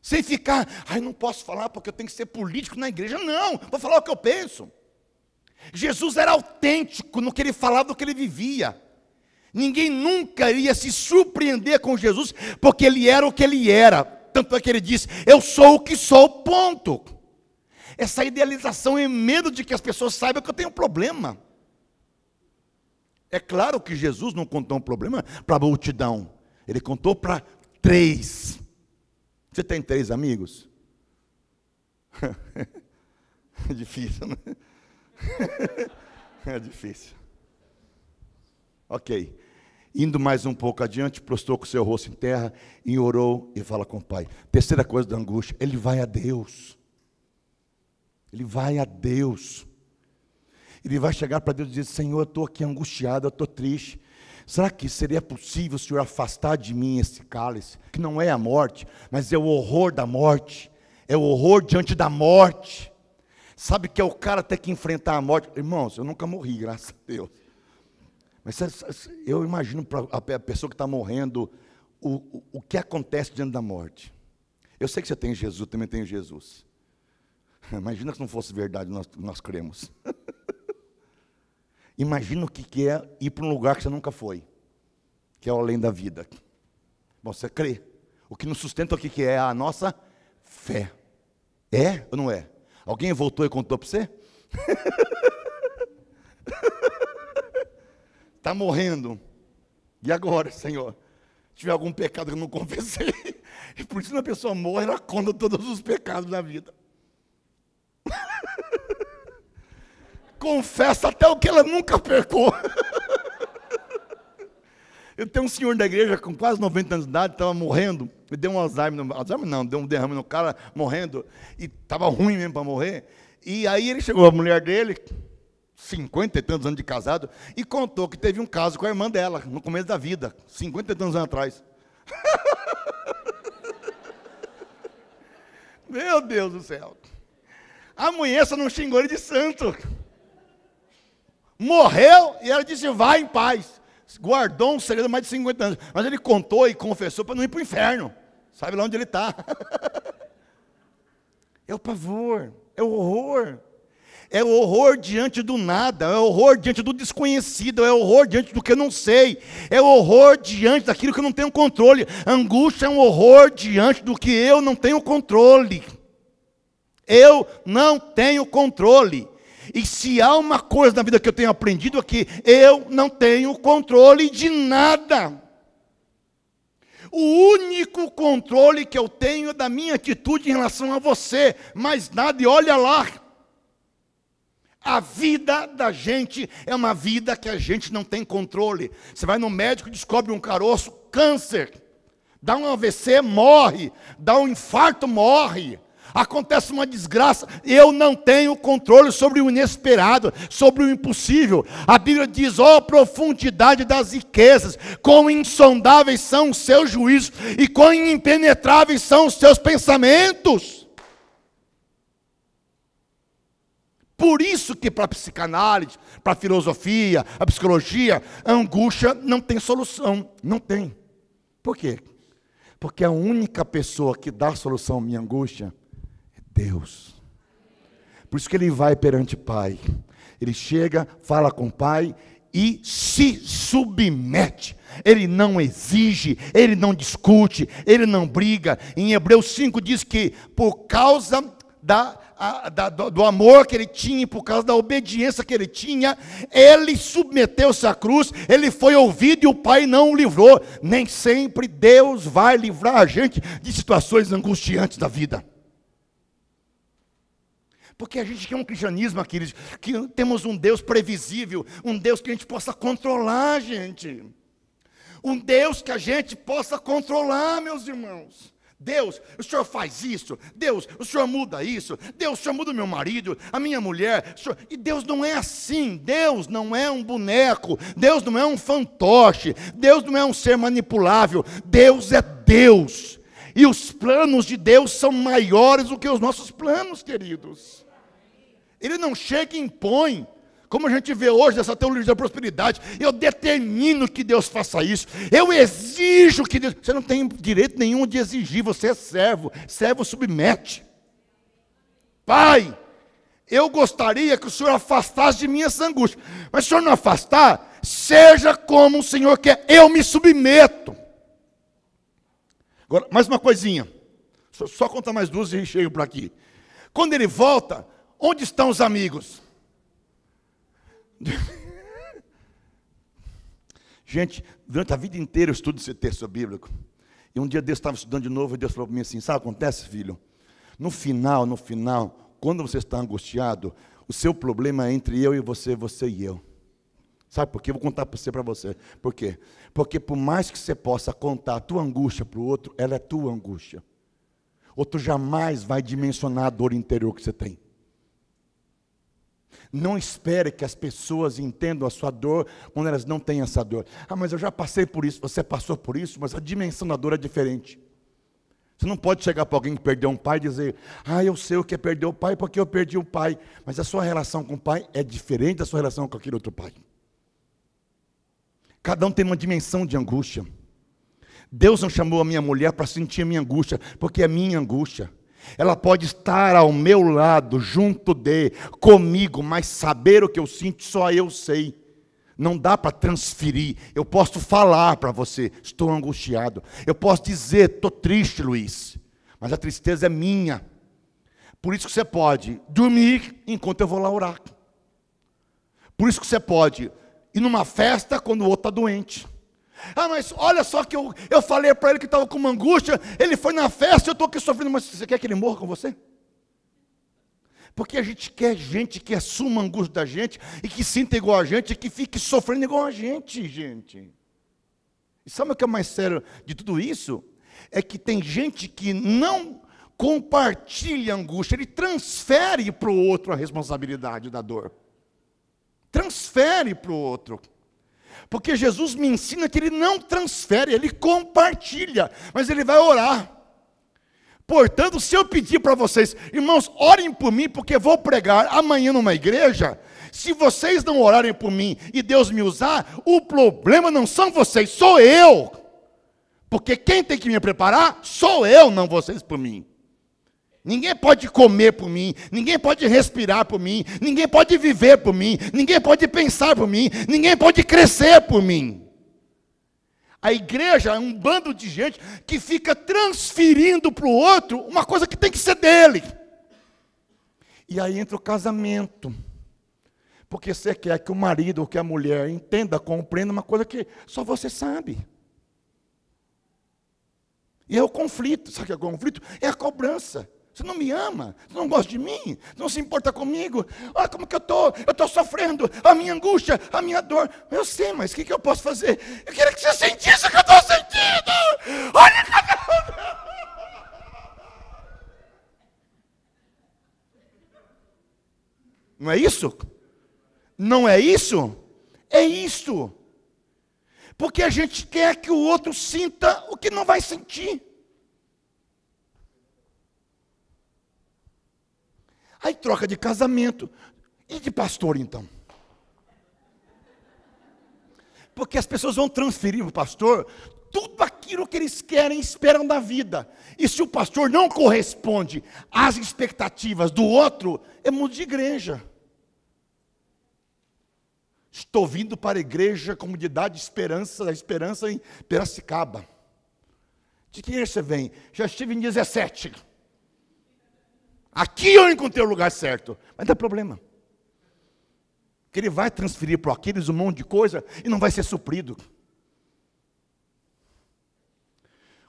Sem ficar, ai, não posso falar porque eu tenho que ser político na igreja. Não, vou falar o que eu penso. Jesus era autêntico no que ele falava, no que ele vivia. Ninguém nunca iria se surpreender com Jesus, porque ele era o que ele era. Tanto é que ele diz: Eu sou o que sou, ponto. Essa idealização é medo de que as pessoas saibam que eu tenho um problema. É claro que Jesus não contou um problema para a multidão, ele contou para três. Você tem três amigos? É difícil, né? É difícil. Ok. Indo mais um pouco adiante, prostrou com seu rosto em terra e orou e fala com o Pai. Terceira coisa da angústia, ele vai a Deus. Ele vai a Deus. Ele vai chegar para Deus e dizer: Senhor, eu estou aqui angustiado, eu estou triste. Será que seria possível o Senhor afastar de mim esse cálice? Que não é a morte, mas é o horror da morte. É o horror diante da morte. Sabe que é o cara ter que enfrentar a morte. Irmãos, eu nunca morri, graças a Deus. Mas eu imagino para a pessoa que está morrendo, o, o, o que acontece diante da morte. Eu sei que você tem Jesus, eu também tenho Jesus. Imagina se não fosse verdade nós, nós cremos. Imagina o que, é ir para um lugar que você nunca foi, que é o além da vida. Bom, você crê. O que nos sustenta é o que, é a nossa fé. É ou não é? Alguém voltou e contou para você? Está morrendo. E agora, Senhor? Se tiver algum pecado que eu não confessei. E por isso a pessoa morre, ela conta todos os pecados da vida. Confessa até o que ela nunca pecou. Eu tenho um senhor da igreja com quase 90 anos de idade, estava morrendo, me deu um Alzheimer, no, Alzheimer não, deu um derrame no cara, morrendo, e estava ruim mesmo para morrer. E aí ele chegou, a mulher dele, 50 e tantos anos de casado, e contou que teve um caso com a irmã dela, no começo da vida, 50 e tantos anos atrás. Meu Deus do céu. A mulher não xingou ele de santo. Morreu e ela disse: vai em paz. Guardou um segredo mais de 50 anos. Mas ele contou e confessou para não ir para o inferno. Sabe lá onde ele está. é o pavor, é o horror. É o horror diante do nada, é o horror diante do desconhecido, é o horror diante do que eu não sei, é o horror diante daquilo que eu não tenho controle. Angústia é um horror diante do que eu não tenho controle. Eu não tenho controle. E se há uma coisa na vida que eu tenho aprendido é que eu não tenho controle de nada. O único controle que eu tenho é da minha atitude em relação a você, mais nada, e olha lá. A vida da gente é uma vida que a gente não tem controle. Você vai no médico, descobre um caroço, câncer. Dá um AVC, morre. Dá um infarto, morre acontece uma desgraça, eu não tenho controle sobre o inesperado, sobre o impossível. A Bíblia diz: ó, oh, profundidade das riquezas, quão insondáveis são os seus juízos e quão impenetráveis são os seus pensamentos. Por isso que para a psicanálise, para a filosofia, a psicologia, a angústia não tem solução, não tem. Por quê? Porque a única pessoa que dá solução à minha angústia Deus. Por isso que ele vai perante o Pai. Ele chega, fala com o Pai e se submete. Ele não exige, ele não discute, ele não briga. Em Hebreus 5 diz que por causa da, a, da, do, do amor que ele tinha, por causa da obediência que ele tinha, ele submeteu-se à cruz, ele foi ouvido e o Pai não o livrou. Nem sempre Deus vai livrar a gente de situações angustiantes da vida. Porque a gente quer um cristianismo, queridos, que temos um Deus previsível, um Deus que a gente possa controlar, gente. Um Deus que a gente possa controlar, meus irmãos. Deus, o senhor faz isso. Deus, o senhor muda isso. Deus, o senhor muda o meu marido, a minha mulher. Senhor... E Deus não é assim. Deus não é um boneco. Deus não é um fantoche. Deus não é um ser manipulável. Deus é Deus. E os planos de Deus são maiores do que os nossos planos, queridos. Ele não chega e impõe, como a gente vê hoje dessa teologia da prosperidade. Eu determino que Deus faça isso. Eu exijo que Deus. Você não tem direito nenhum de exigir, você é servo. Servo submete. Pai, eu gostaria que o Senhor afastasse de mim essa angústia. Mas se o Senhor não afastar, seja como o Senhor quer, eu me submeto. Agora, mais uma coisinha. Só, só mais duas e chego para aqui. Quando ele volta, Onde estão os amigos? Gente, durante a vida inteira eu estudo esse texto bíblico. E um dia Deus estava estudando de novo e Deus falou para mim assim: Sabe o que acontece, filho? No final, no final, quando você está angustiado, o seu problema é entre eu e você, você e eu. Sabe por quê? vou contar para você, para você. Por quê? Porque por mais que você possa contar a tua angústia para o outro, ela é tua angústia. Outro jamais vai dimensionar a dor interior que você tem. Não espere que as pessoas entendam a sua dor quando elas não têm essa dor. Ah, mas eu já passei por isso, você passou por isso, mas a dimensão da dor é diferente. Você não pode chegar para alguém que perdeu um pai e dizer, ah, eu sei o que é perder o pai porque eu perdi o pai. Mas a sua relação com o pai é diferente da sua relação com aquele outro pai. Cada um tem uma dimensão de angústia. Deus não chamou a minha mulher para sentir a minha angústia, porque é minha angústia. Ela pode estar ao meu lado, junto de, comigo, mas saber o que eu sinto só eu sei. Não dá para transferir. Eu posso falar para você, estou angustiado. Eu posso dizer, estou triste, Luiz. Mas a tristeza é minha. Por isso que você pode dormir enquanto eu vou lá orar. Por isso que você pode ir numa festa quando o outro está doente. Ah, mas olha só que eu, eu falei para ele que estava com uma angústia, ele foi na festa, eu estou aqui sofrendo, mas você quer que ele morra com você? Porque a gente quer gente que assuma a angústia da gente e que sinta igual a gente e que fique sofrendo igual a gente, gente. E sabe o que é mais sério de tudo isso? É que tem gente que não compartilha a angústia, ele transfere para o outro a responsabilidade da dor. Transfere para o outro. Porque Jesus me ensina que ele não transfere, ele compartilha, mas ele vai orar. Portanto, se eu pedir para vocês, irmãos, orem por mim, porque vou pregar amanhã numa igreja. Se vocês não orarem por mim e Deus me usar, o problema não são vocês, sou eu. Porque quem tem que me preparar sou eu, não vocês por mim. Ninguém pode comer por mim, ninguém pode respirar por mim, ninguém pode viver por mim, ninguém pode pensar por mim, ninguém pode crescer por mim. A igreja é um bando de gente que fica transferindo para o outro uma coisa que tem que ser dele. E aí entra o casamento. Porque você quer que o marido ou que a mulher entenda, compreenda uma coisa que só você sabe. E é o conflito, sabe o que é o conflito? É a cobrança. Você não me ama? Você não gosta de mim? Você não se importa comigo? Olha ah, como que eu estou, eu estou sofrendo, a minha angústia, a minha dor. Eu sei, mas o que, que eu posso fazer? Eu queria que você sentisse o que eu estou sentindo. Olha que um. Não é isso? Não é isso? É isso. Porque a gente quer que o outro sinta o que não vai sentir. Aí troca de casamento e de pastor, então. Porque as pessoas vão transferir para o pastor tudo aquilo que eles querem, esperam da vida. E se o pastor não corresponde às expectativas do outro, é mundo de igreja. Estou vindo para a igreja Comunidade Esperança, da Esperança em Piracicaba. De é que igreja você vem? Já estive em 17. Aqui eu encontrei o lugar certo. Mas dá problema. Que ele vai transferir para aqueles um monte de coisa e não vai ser suprido.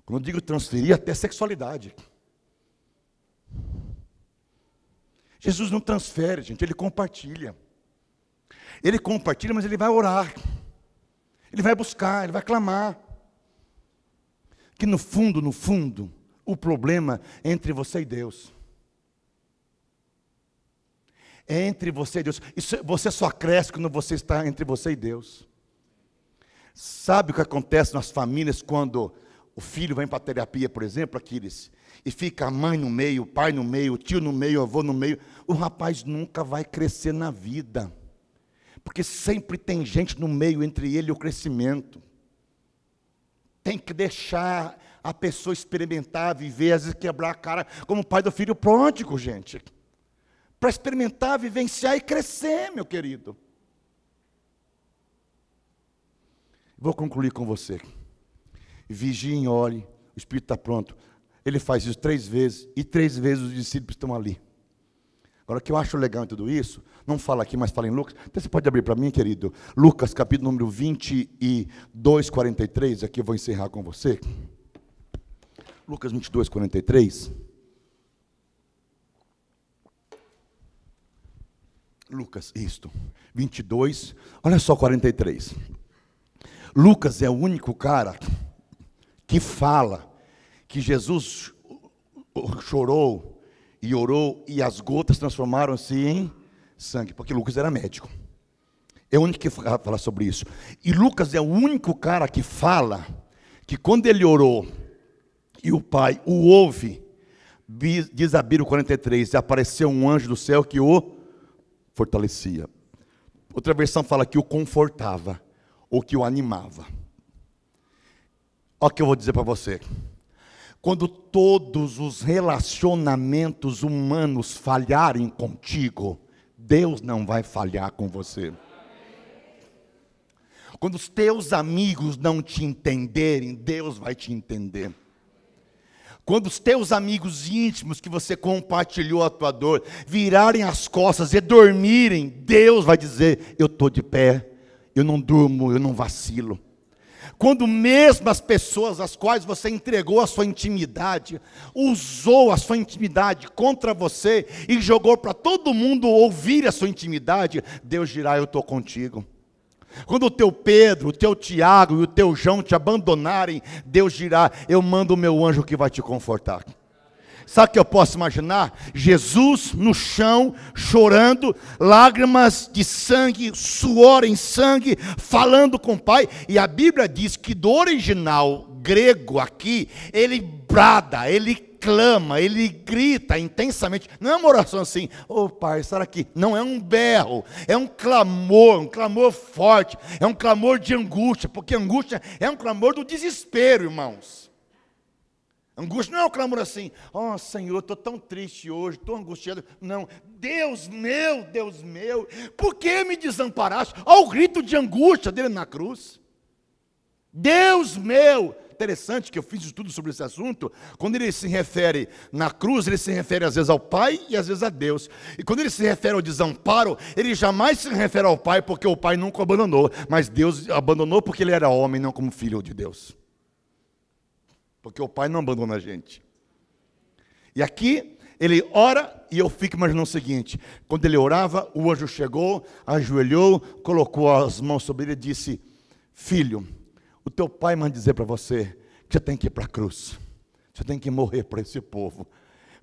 Quando eu digo transferir, até sexualidade. Jesus não transfere, gente, ele compartilha. Ele compartilha, mas ele vai orar. Ele vai buscar, ele vai clamar. Que no fundo, no fundo, o problema é entre você e Deus. É entre você e Deus. Isso, você só cresce quando você está entre você e Deus. Sabe o que acontece nas famílias quando o filho vem para a terapia, por exemplo, Aquiles, e fica a mãe no meio, o pai no meio, o tio no meio, o avô no meio? O rapaz nunca vai crescer na vida. Porque sempre tem gente no meio entre ele e o crescimento. Tem que deixar a pessoa experimentar, viver, às vezes quebrar a cara, como o pai do filho pródigo, gente para experimentar, vivenciar e crescer, meu querido. Vou concluir com você. Vigiem, ore, o Espírito está pronto. Ele faz isso três vezes, e três vezes os discípulos estão ali. Agora, o que eu acho legal em tudo isso, não fala aqui, mas fala em Lucas. Então, você pode abrir para mim, querido? Lucas, capítulo número 22, 43. Aqui eu vou encerrar com você. Lucas 22, 43. Lucas, isto, 22, olha só 43. Lucas é o único cara que fala que Jesus chorou e orou e as gotas transformaram-se em sangue, porque Lucas era médico. É o único que fala sobre isso. E Lucas é o único cara que fala que quando ele orou e o pai o ouve, diz a Bíblia 43, apareceu um anjo do céu que o fortalecia. Outra versão fala que o confortava, ou que o animava. Olha o que eu vou dizer para você. Quando todos os relacionamentos humanos falharem contigo, Deus não vai falhar com você. Quando os teus amigos não te entenderem, Deus vai te entender. Quando os teus amigos íntimos que você compartilhou a tua dor virarem as costas e dormirem, Deus vai dizer: Eu estou de pé, eu não durmo, eu não vacilo quando mesmo as pessoas às quais você entregou a sua intimidade, usou a sua intimidade contra você e jogou para todo mundo ouvir a sua intimidade, Deus dirá: Eu estou contigo. Quando o teu Pedro, o teu Tiago e o teu João te abandonarem, Deus dirá: Eu mando o meu anjo que vai te confortar. Sabe o que eu posso imaginar? Jesus no chão, chorando, lágrimas de sangue, suor em sangue, falando com o Pai. E a Bíblia diz que do original grego aqui, ele brada, ele clama, ele grita intensamente. Não é uma oração assim, ô oh, Pai, estar aqui. Não, é um berro, é um clamor, um clamor forte, é um clamor de angústia, porque angústia é um clamor do desespero, irmãos. Angústia não é um clamor assim, ó oh, Senhor, estou tão triste hoje, estou angustiado. Não, Deus meu, Deus meu, por que me desamparaste? Olha o grito de angústia dele na cruz. Deus meu, interessante que eu fiz estudo sobre esse assunto. Quando ele se refere na cruz, ele se refere às vezes ao Pai e às vezes a Deus. E quando ele se refere ao desamparo, ele jamais se refere ao Pai, porque o Pai nunca o abandonou. Mas Deus abandonou porque ele era homem, não como filho de Deus. Porque o Pai não abandona a gente. E aqui ele ora e eu fico imaginando o seguinte: quando ele orava, o anjo chegou, ajoelhou, colocou as mãos sobre ele e disse: Filho, o teu pai manda dizer para você que você tem que ir para a cruz. Você tem que morrer para esse povo.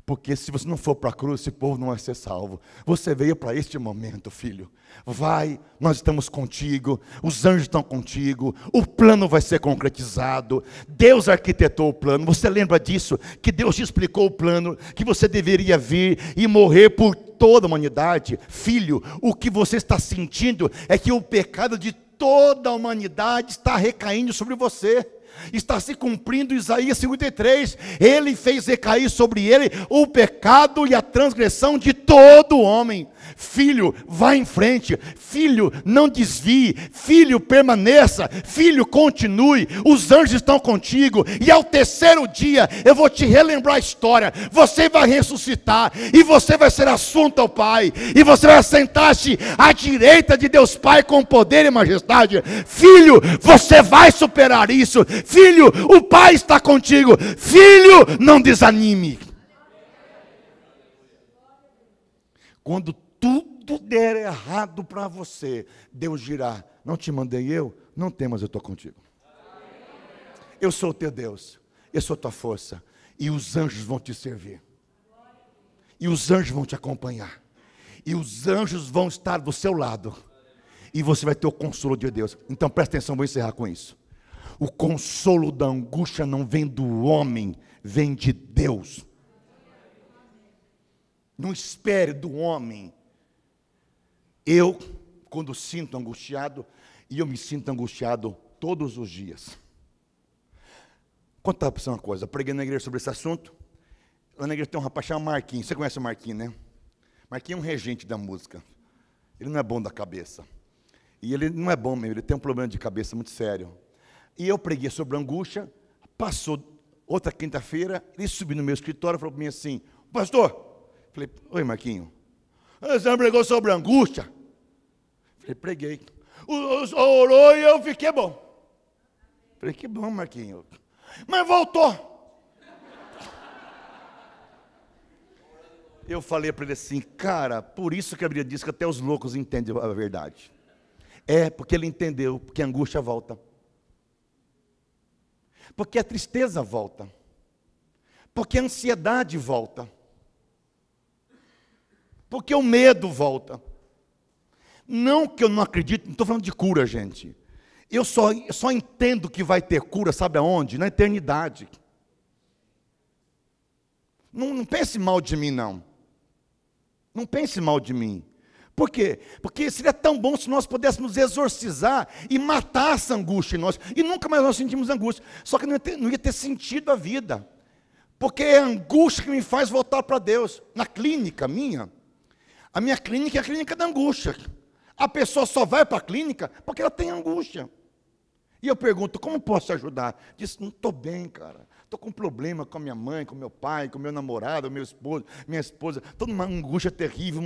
Porque se você não for para a cruz, esse povo não vai ser salvo. Você veio para este momento, filho. Vai, nós estamos contigo, os anjos estão contigo, o plano vai ser concretizado. Deus arquitetou o plano. Você lembra disso? Que Deus te explicou o plano, que você deveria vir e morrer por toda a humanidade. Filho, o que você está sentindo é que o pecado de toda a humanidade está recaindo sobre você. Está se cumprindo Isaías 53. Ele fez recair sobre ele o pecado e a transgressão de todo homem. Filho, vá em frente. Filho, não desvie. Filho, permaneça. Filho, continue. Os anjos estão contigo. E ao terceiro dia, eu vou te relembrar a história. Você vai ressuscitar. E você vai ser assunto ao Pai. E você vai sentar-se à direita de Deus Pai com poder e majestade. Filho, você vai superar isso. Filho, o Pai está contigo. Filho, não desanime. Quando tudo der errado para você, Deus dirá: Não te mandei eu? Não temas, eu estou contigo. Eu sou o teu Deus, eu sou a tua força, e os anjos vão te servir, e os anjos vão te acompanhar, e os anjos vão estar do seu lado, e você vai ter o consolo de Deus. Então presta atenção, vou encerrar com isso. O consolo da angústia não vem do homem, vem de Deus. Não espere do homem. Eu, quando sinto angustiado, e eu me sinto angustiado todos os dias. Conta para você uma coisa, eu preguei na igreja sobre esse assunto. Lá na igreja tem um rapaz chamado Marquinhos. Você conhece o Marquinhos, né? Marquinhos é um regente da música. Ele não é bom da cabeça. E ele não é bom mesmo, ele tem um problema de cabeça muito sério. E eu preguei sobre angústia. Passou outra quinta-feira, ele subiu no meu escritório e falou para mim assim: Pastor, falei, oi Marquinho, você não pregou sobre angústia? Falei, preguei. Orou e eu fiquei bom. Falei, que bom, Marquinho. Mas voltou. Eu falei para ele assim, cara, por isso que a Bíblia diz que até os loucos entendem a verdade. É, porque ele entendeu porque a angústia volta. Porque a tristeza volta. Porque a ansiedade volta. Porque o medo volta. Não que eu não acredite, não estou falando de cura, gente. Eu só, eu só entendo que vai ter cura, sabe aonde? Na eternidade. Não, não pense mal de mim, não. Não pense mal de mim. Por quê? Porque seria tão bom se nós pudéssemos exorcizar e matar essa angústia em nós. E nunca mais nós sentimos angústia. Só que não ia ter, não ia ter sentido a vida. Porque é a angústia que me faz voltar para Deus. Na clínica minha, a minha clínica é a clínica da angústia. A pessoa só vai para a clínica porque ela tem angústia. E eu pergunto, como posso te ajudar? Diz, não estou bem, cara. Estou com um problema com a minha mãe, com meu pai, com meu namorado, meu esposo, minha esposa. Estou numa angústia terrível,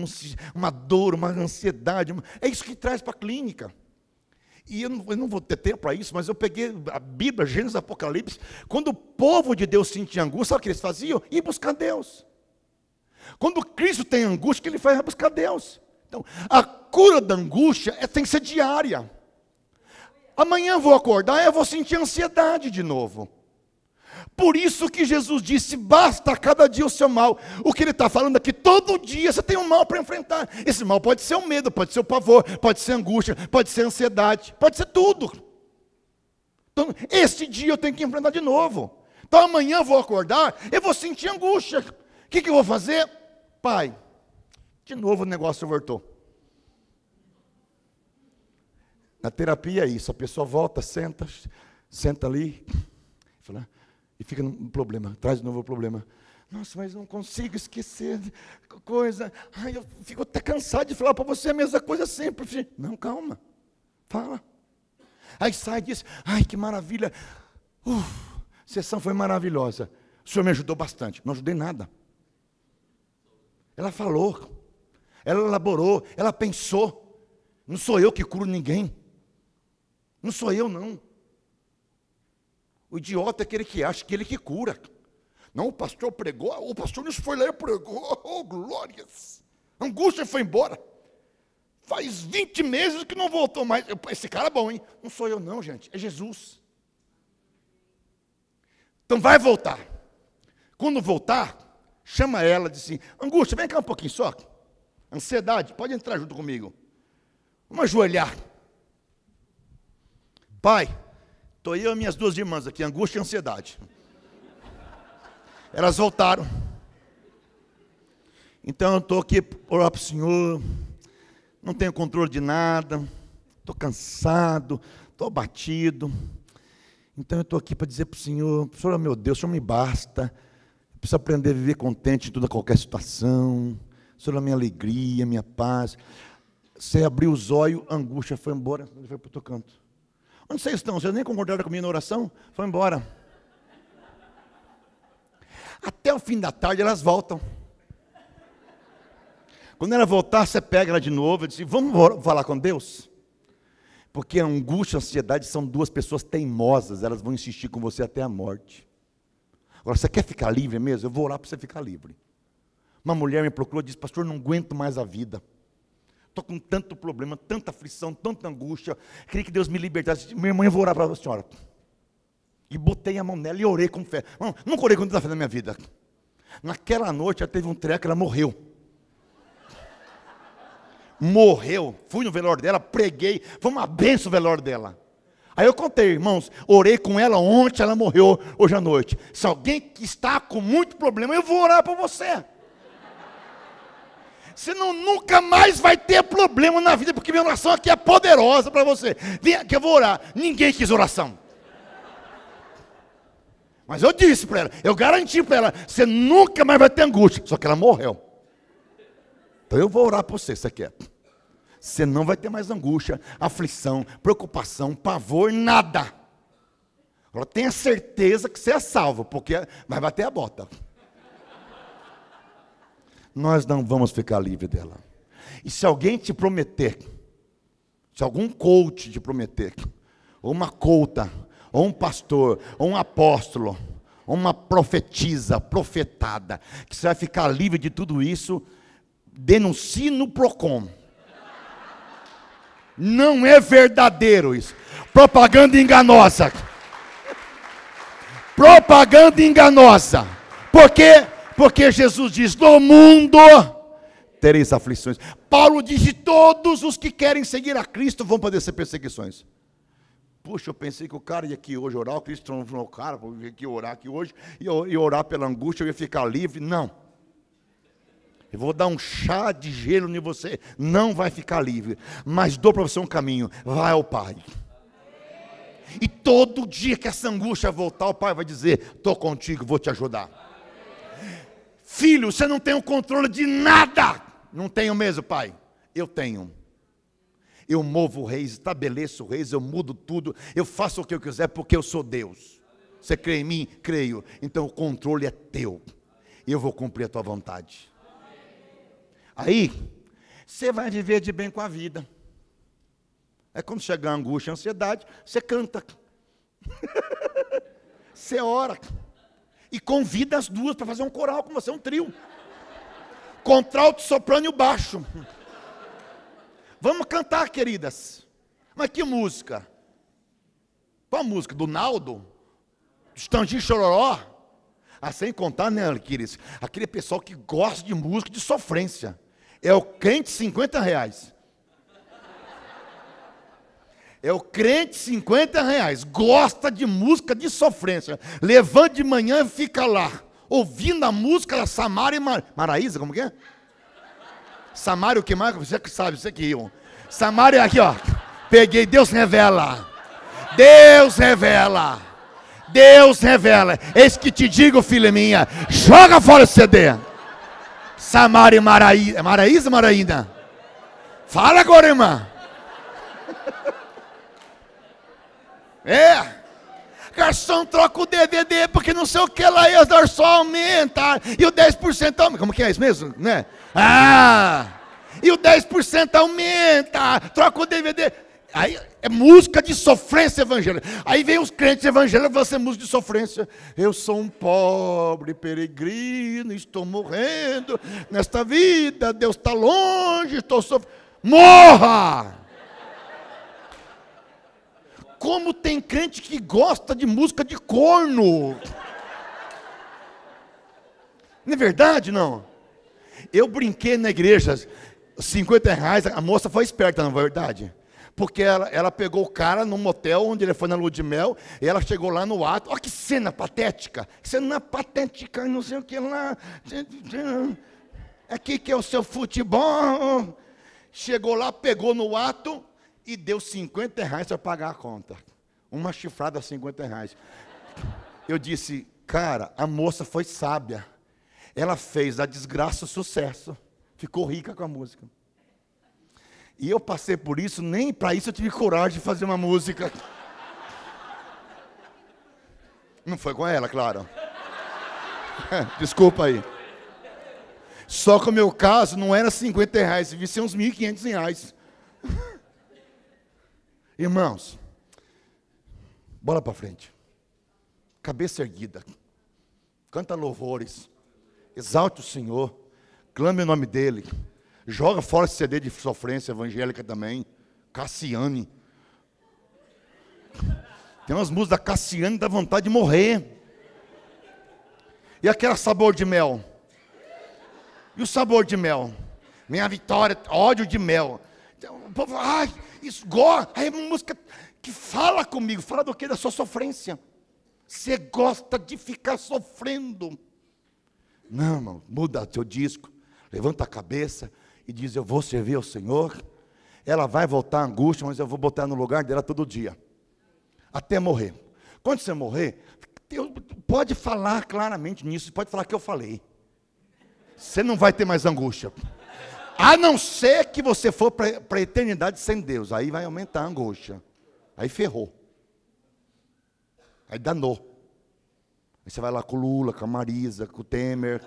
uma dor, uma ansiedade. Uma... É isso que traz para a clínica. E eu não, eu não vou ter tempo para isso, mas eu peguei a Bíblia, Gênesis, Apocalipse. Quando o povo de Deus sentia angústia, sabe o que eles faziam? Ir buscar Deus. Quando Cristo tem angústia, o que ele faz é buscar Deus. Então, a cura da angústia é, tem que ser diária. Amanhã eu vou acordar e eu vou sentir ansiedade de novo. Por isso que Jesus disse: basta cada dia o seu mal. O que ele está falando é que todo dia você tem um mal para enfrentar. Esse mal pode ser o medo, pode ser o pavor, pode ser angústia, pode ser ansiedade, pode ser tudo. Então, esse dia eu tenho que enfrentar de novo. Então amanhã eu vou acordar, eu vou sentir angústia. O que, que eu vou fazer? Pai, de novo o negócio voltou. Na terapia é isso, a pessoa volta, senta, senta ali, fala, e fica um problema, traz de novo o problema. Nossa, mas não consigo esquecer coisa. Ai, eu fico até cansado de falar para você a mesma coisa sempre. Não, calma. Fala. Aí sai e diz: Ai, que maravilha. Uf, sessão foi maravilhosa. O senhor me ajudou bastante. Não ajudei nada. Ela falou. Ela elaborou. Ela pensou. Não sou eu que curo ninguém. Não sou eu, não. O idiota é aquele que acha que ele que cura. Não, o pastor pregou, o pastor nos foi lá e pregou, oh, glórias. A angústia foi embora. Faz 20 meses que não voltou mais. Esse cara é bom, hein? Não sou eu, não, gente, é Jesus. Então vai voltar. Quando voltar, chama ela, diz assim: Angústia, vem cá um pouquinho só. Ansiedade, pode entrar junto comigo. Vamos ajoelhar. Pai, Estou eu e minhas duas irmãs aqui, angústia e ansiedade. Elas voltaram. Então eu estou aqui orar para o Senhor, não tenho controle de nada, estou cansado, estou abatido. Então eu estou aqui para dizer para o Senhor, Senhor meu Deus, o Senhor me basta. Eu preciso aprender a viver contente em toda qualquer situação. Senhor, a minha alegria, a minha paz. Você abriu os olhos, angústia foi embora, ele foi para o teu canto. Onde vocês estão? Vocês nem concordaram comigo na oração? Foi embora. Até o fim da tarde elas voltam. Quando ela voltar, você pega ela de novo e diz: Vamos falar com Deus? Porque a angústia e a ansiedade são duas pessoas teimosas, elas vão insistir com você até a morte. Agora, você quer ficar livre mesmo? Eu vou orar para você ficar livre. Uma mulher me procurou e disse: Pastor, não aguento mais a vida. Estou com tanto problema, tanta aflição, tanta angústia. Queria que Deus me libertasse. Minha mãe eu vou orar para a senhora. E botei a mão nela e orei com fé. Não, nunca orei com tanta fé na minha vida. Naquela noite ela teve um treco, ela morreu. Morreu. Fui no velório dela, preguei. Foi uma benção o velório dela. Aí eu contei, irmãos, orei com ela ontem, ela morreu hoje à noite. Se alguém que está com muito problema, eu vou orar para você. Você não, nunca mais vai ter problema na vida, porque minha oração aqui é poderosa para você. Vem aqui, eu vou orar. Ninguém quis oração. Mas eu disse para ela, eu garanti para ela, você nunca mais vai ter angústia. Só que ela morreu. Então eu vou orar por você, você quer. Você não vai ter mais angústia, aflição, preocupação, pavor, nada. Agora tenha certeza que você é salvo, porque vai bater a bota nós não vamos ficar livre dela. E se alguém te prometer, se algum coach te prometer, ou uma couta, ou um pastor, ou um apóstolo, ou uma profetisa, profetada, que você vai ficar livre de tudo isso, denuncie no PROCON. Não é verdadeiro isso. Propaganda enganosa. Propaganda enganosa. Porque porque Jesus diz: No mundo tereis aflições. Paulo diz: todos os que querem seguir a Cristo vão padecer perseguições. Puxa, eu pensei que o cara ia aqui hoje orar, o Cristo transformou o cara, eu ia aqui orar aqui hoje, e orar pela angústia, eu ia ficar livre. Não. Eu vou dar um chá de gelo em você, não vai ficar livre. Mas dou para você um caminho, vai ao Pai. E todo dia que essa angústia voltar, o Pai vai dizer: estou contigo, vou te ajudar. Filho, você não tem o controle de nada. Não tenho mesmo, pai. Eu tenho. Eu movo reis, estabeleço reis, eu mudo tudo, eu faço o que eu quiser, porque eu sou Deus. Você crê em mim? Creio. Então o controle é teu. Eu vou cumprir a tua vontade. Aí, você vai viver de bem com a vida. É quando chegar a angústia, a ansiedade, você canta. você ora e convida as duas para fazer um coral com você, um trio. Contralto, soprano e o baixo. Vamos cantar, queridas. Mas que música? Qual música? Do Naldo? Do Stangi Chororó? Ah, sem contar, né, queridas? Aquele pessoal que gosta de música de sofrência. É o quente 50 reais. É o crente 50 reais, gosta de música de sofrência. Levanta de manhã e fica lá, ouvindo a música da Samara e Mar... Maraísa, como que é? Samara o que mais? Você que sabe, você que riu. Samara é aqui, ó. Peguei, Deus revela. Deus revela. Deus revela. Eis que te digo, filha minha, joga fora o CD. Samara e é Maraísa. Maraísa, Maraína? Fala agora, irmã. É. Garçom, troca o DVD, porque não sei o que lá, e só aumenta. E o 10% aumenta. Como que é isso mesmo? Né? Ah! E o 10% aumenta. Troca o DVD. Aí é música de sofrência evangélica. Aí vem os crentes evangélicos e falam é música de sofrência. Eu sou um pobre peregrino, estou morrendo nesta vida, Deus está longe, estou sofrendo. Morra! como tem crente que gosta de música de corno. Não é verdade, não? Eu brinquei na igreja, 50 reais, a moça foi esperta, na é verdade. Porque ela, ela pegou o cara num motel onde ele foi na lua de mel, e ela chegou lá no ato. Olha que cena patética! Cena patética, não sei o que lá. Aqui é que é o seu futebol. Chegou lá, pegou no ato, e deu 50 reais para pagar a conta. Uma chifrada 50 reais. Eu disse, cara, a moça foi sábia. Ela fez a desgraça o sucesso. Ficou rica com a música. E eu passei por isso, nem para isso eu tive coragem de fazer uma música. Não foi com ela, claro. Desculpa aí. Só que o meu caso não era 50 reais, devia ser uns 1.500 reais. Irmãos, bola para frente. Cabeça erguida. Canta louvores. Exalte o Senhor. Clame o nome dele. Joga fora esse CD de sofrência evangélica também. Cassiane. Tem umas músicas da Cassiane da vontade de morrer. E aquele sabor de mel? E o sabor de mel? Minha vitória, ódio de mel. Então, o povo, ai, esgosta. É uma música que fala comigo, fala do que? Da sua sofrência. Você gosta de ficar sofrendo. Não, irmão, muda seu disco, levanta a cabeça e diz: Eu vou servir ao Senhor. Ela vai voltar à angústia, mas eu vou botar no lugar dela todo dia, até morrer. Quando você morrer, pode falar claramente nisso, pode falar que eu falei. Você não vai ter mais angústia. A não ser que você for para a eternidade sem Deus. Aí vai aumentar a angústia. Aí ferrou. Aí danou. Aí você vai lá com o Lula, com a Marisa, com o Temer,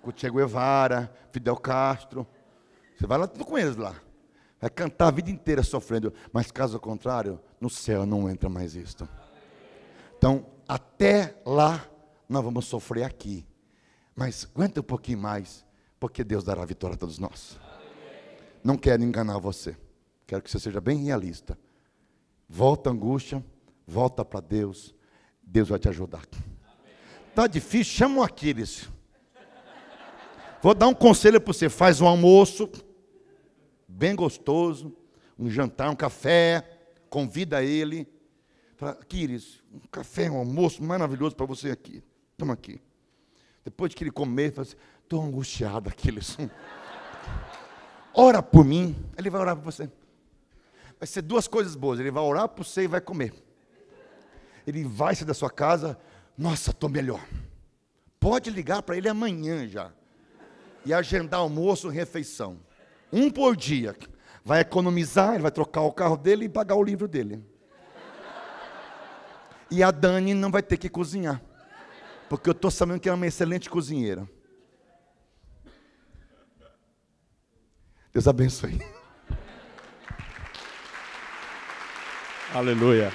com o Che Guevara, Fidel Castro. Você vai lá tudo com eles lá. Vai cantar a vida inteira sofrendo. Mas caso contrário, no céu não entra mais isto. Então, até lá, nós vamos sofrer aqui. Mas aguenta um pouquinho mais porque Deus dará a vitória a todos nós. Não quero enganar você. Quero que você seja bem realista. Volta a angústia, volta para Deus. Deus vai te ajudar. Tá difícil, chama o Aquiles. Vou dar um conselho para você: faz um almoço bem gostoso, um jantar, um café, convida ele. Fala, Aquiles, um café, um almoço maravilhoso para você aqui. Toma aqui. Depois que ele comer, fala assim, Estou angustiado aqui, Lisson. Ora por mim, ele vai orar por você. Vai ser duas coisas boas. Ele vai orar por você e vai comer. Ele vai sair da sua casa. Nossa, estou melhor. Pode ligar para ele amanhã já. E agendar almoço e refeição. Um por dia. Vai economizar, ele vai trocar o carro dele e pagar o livro dele. E a Dani não vai ter que cozinhar. Porque eu estou sabendo que ela é uma excelente cozinheira. Deus abençoe. Aleluia.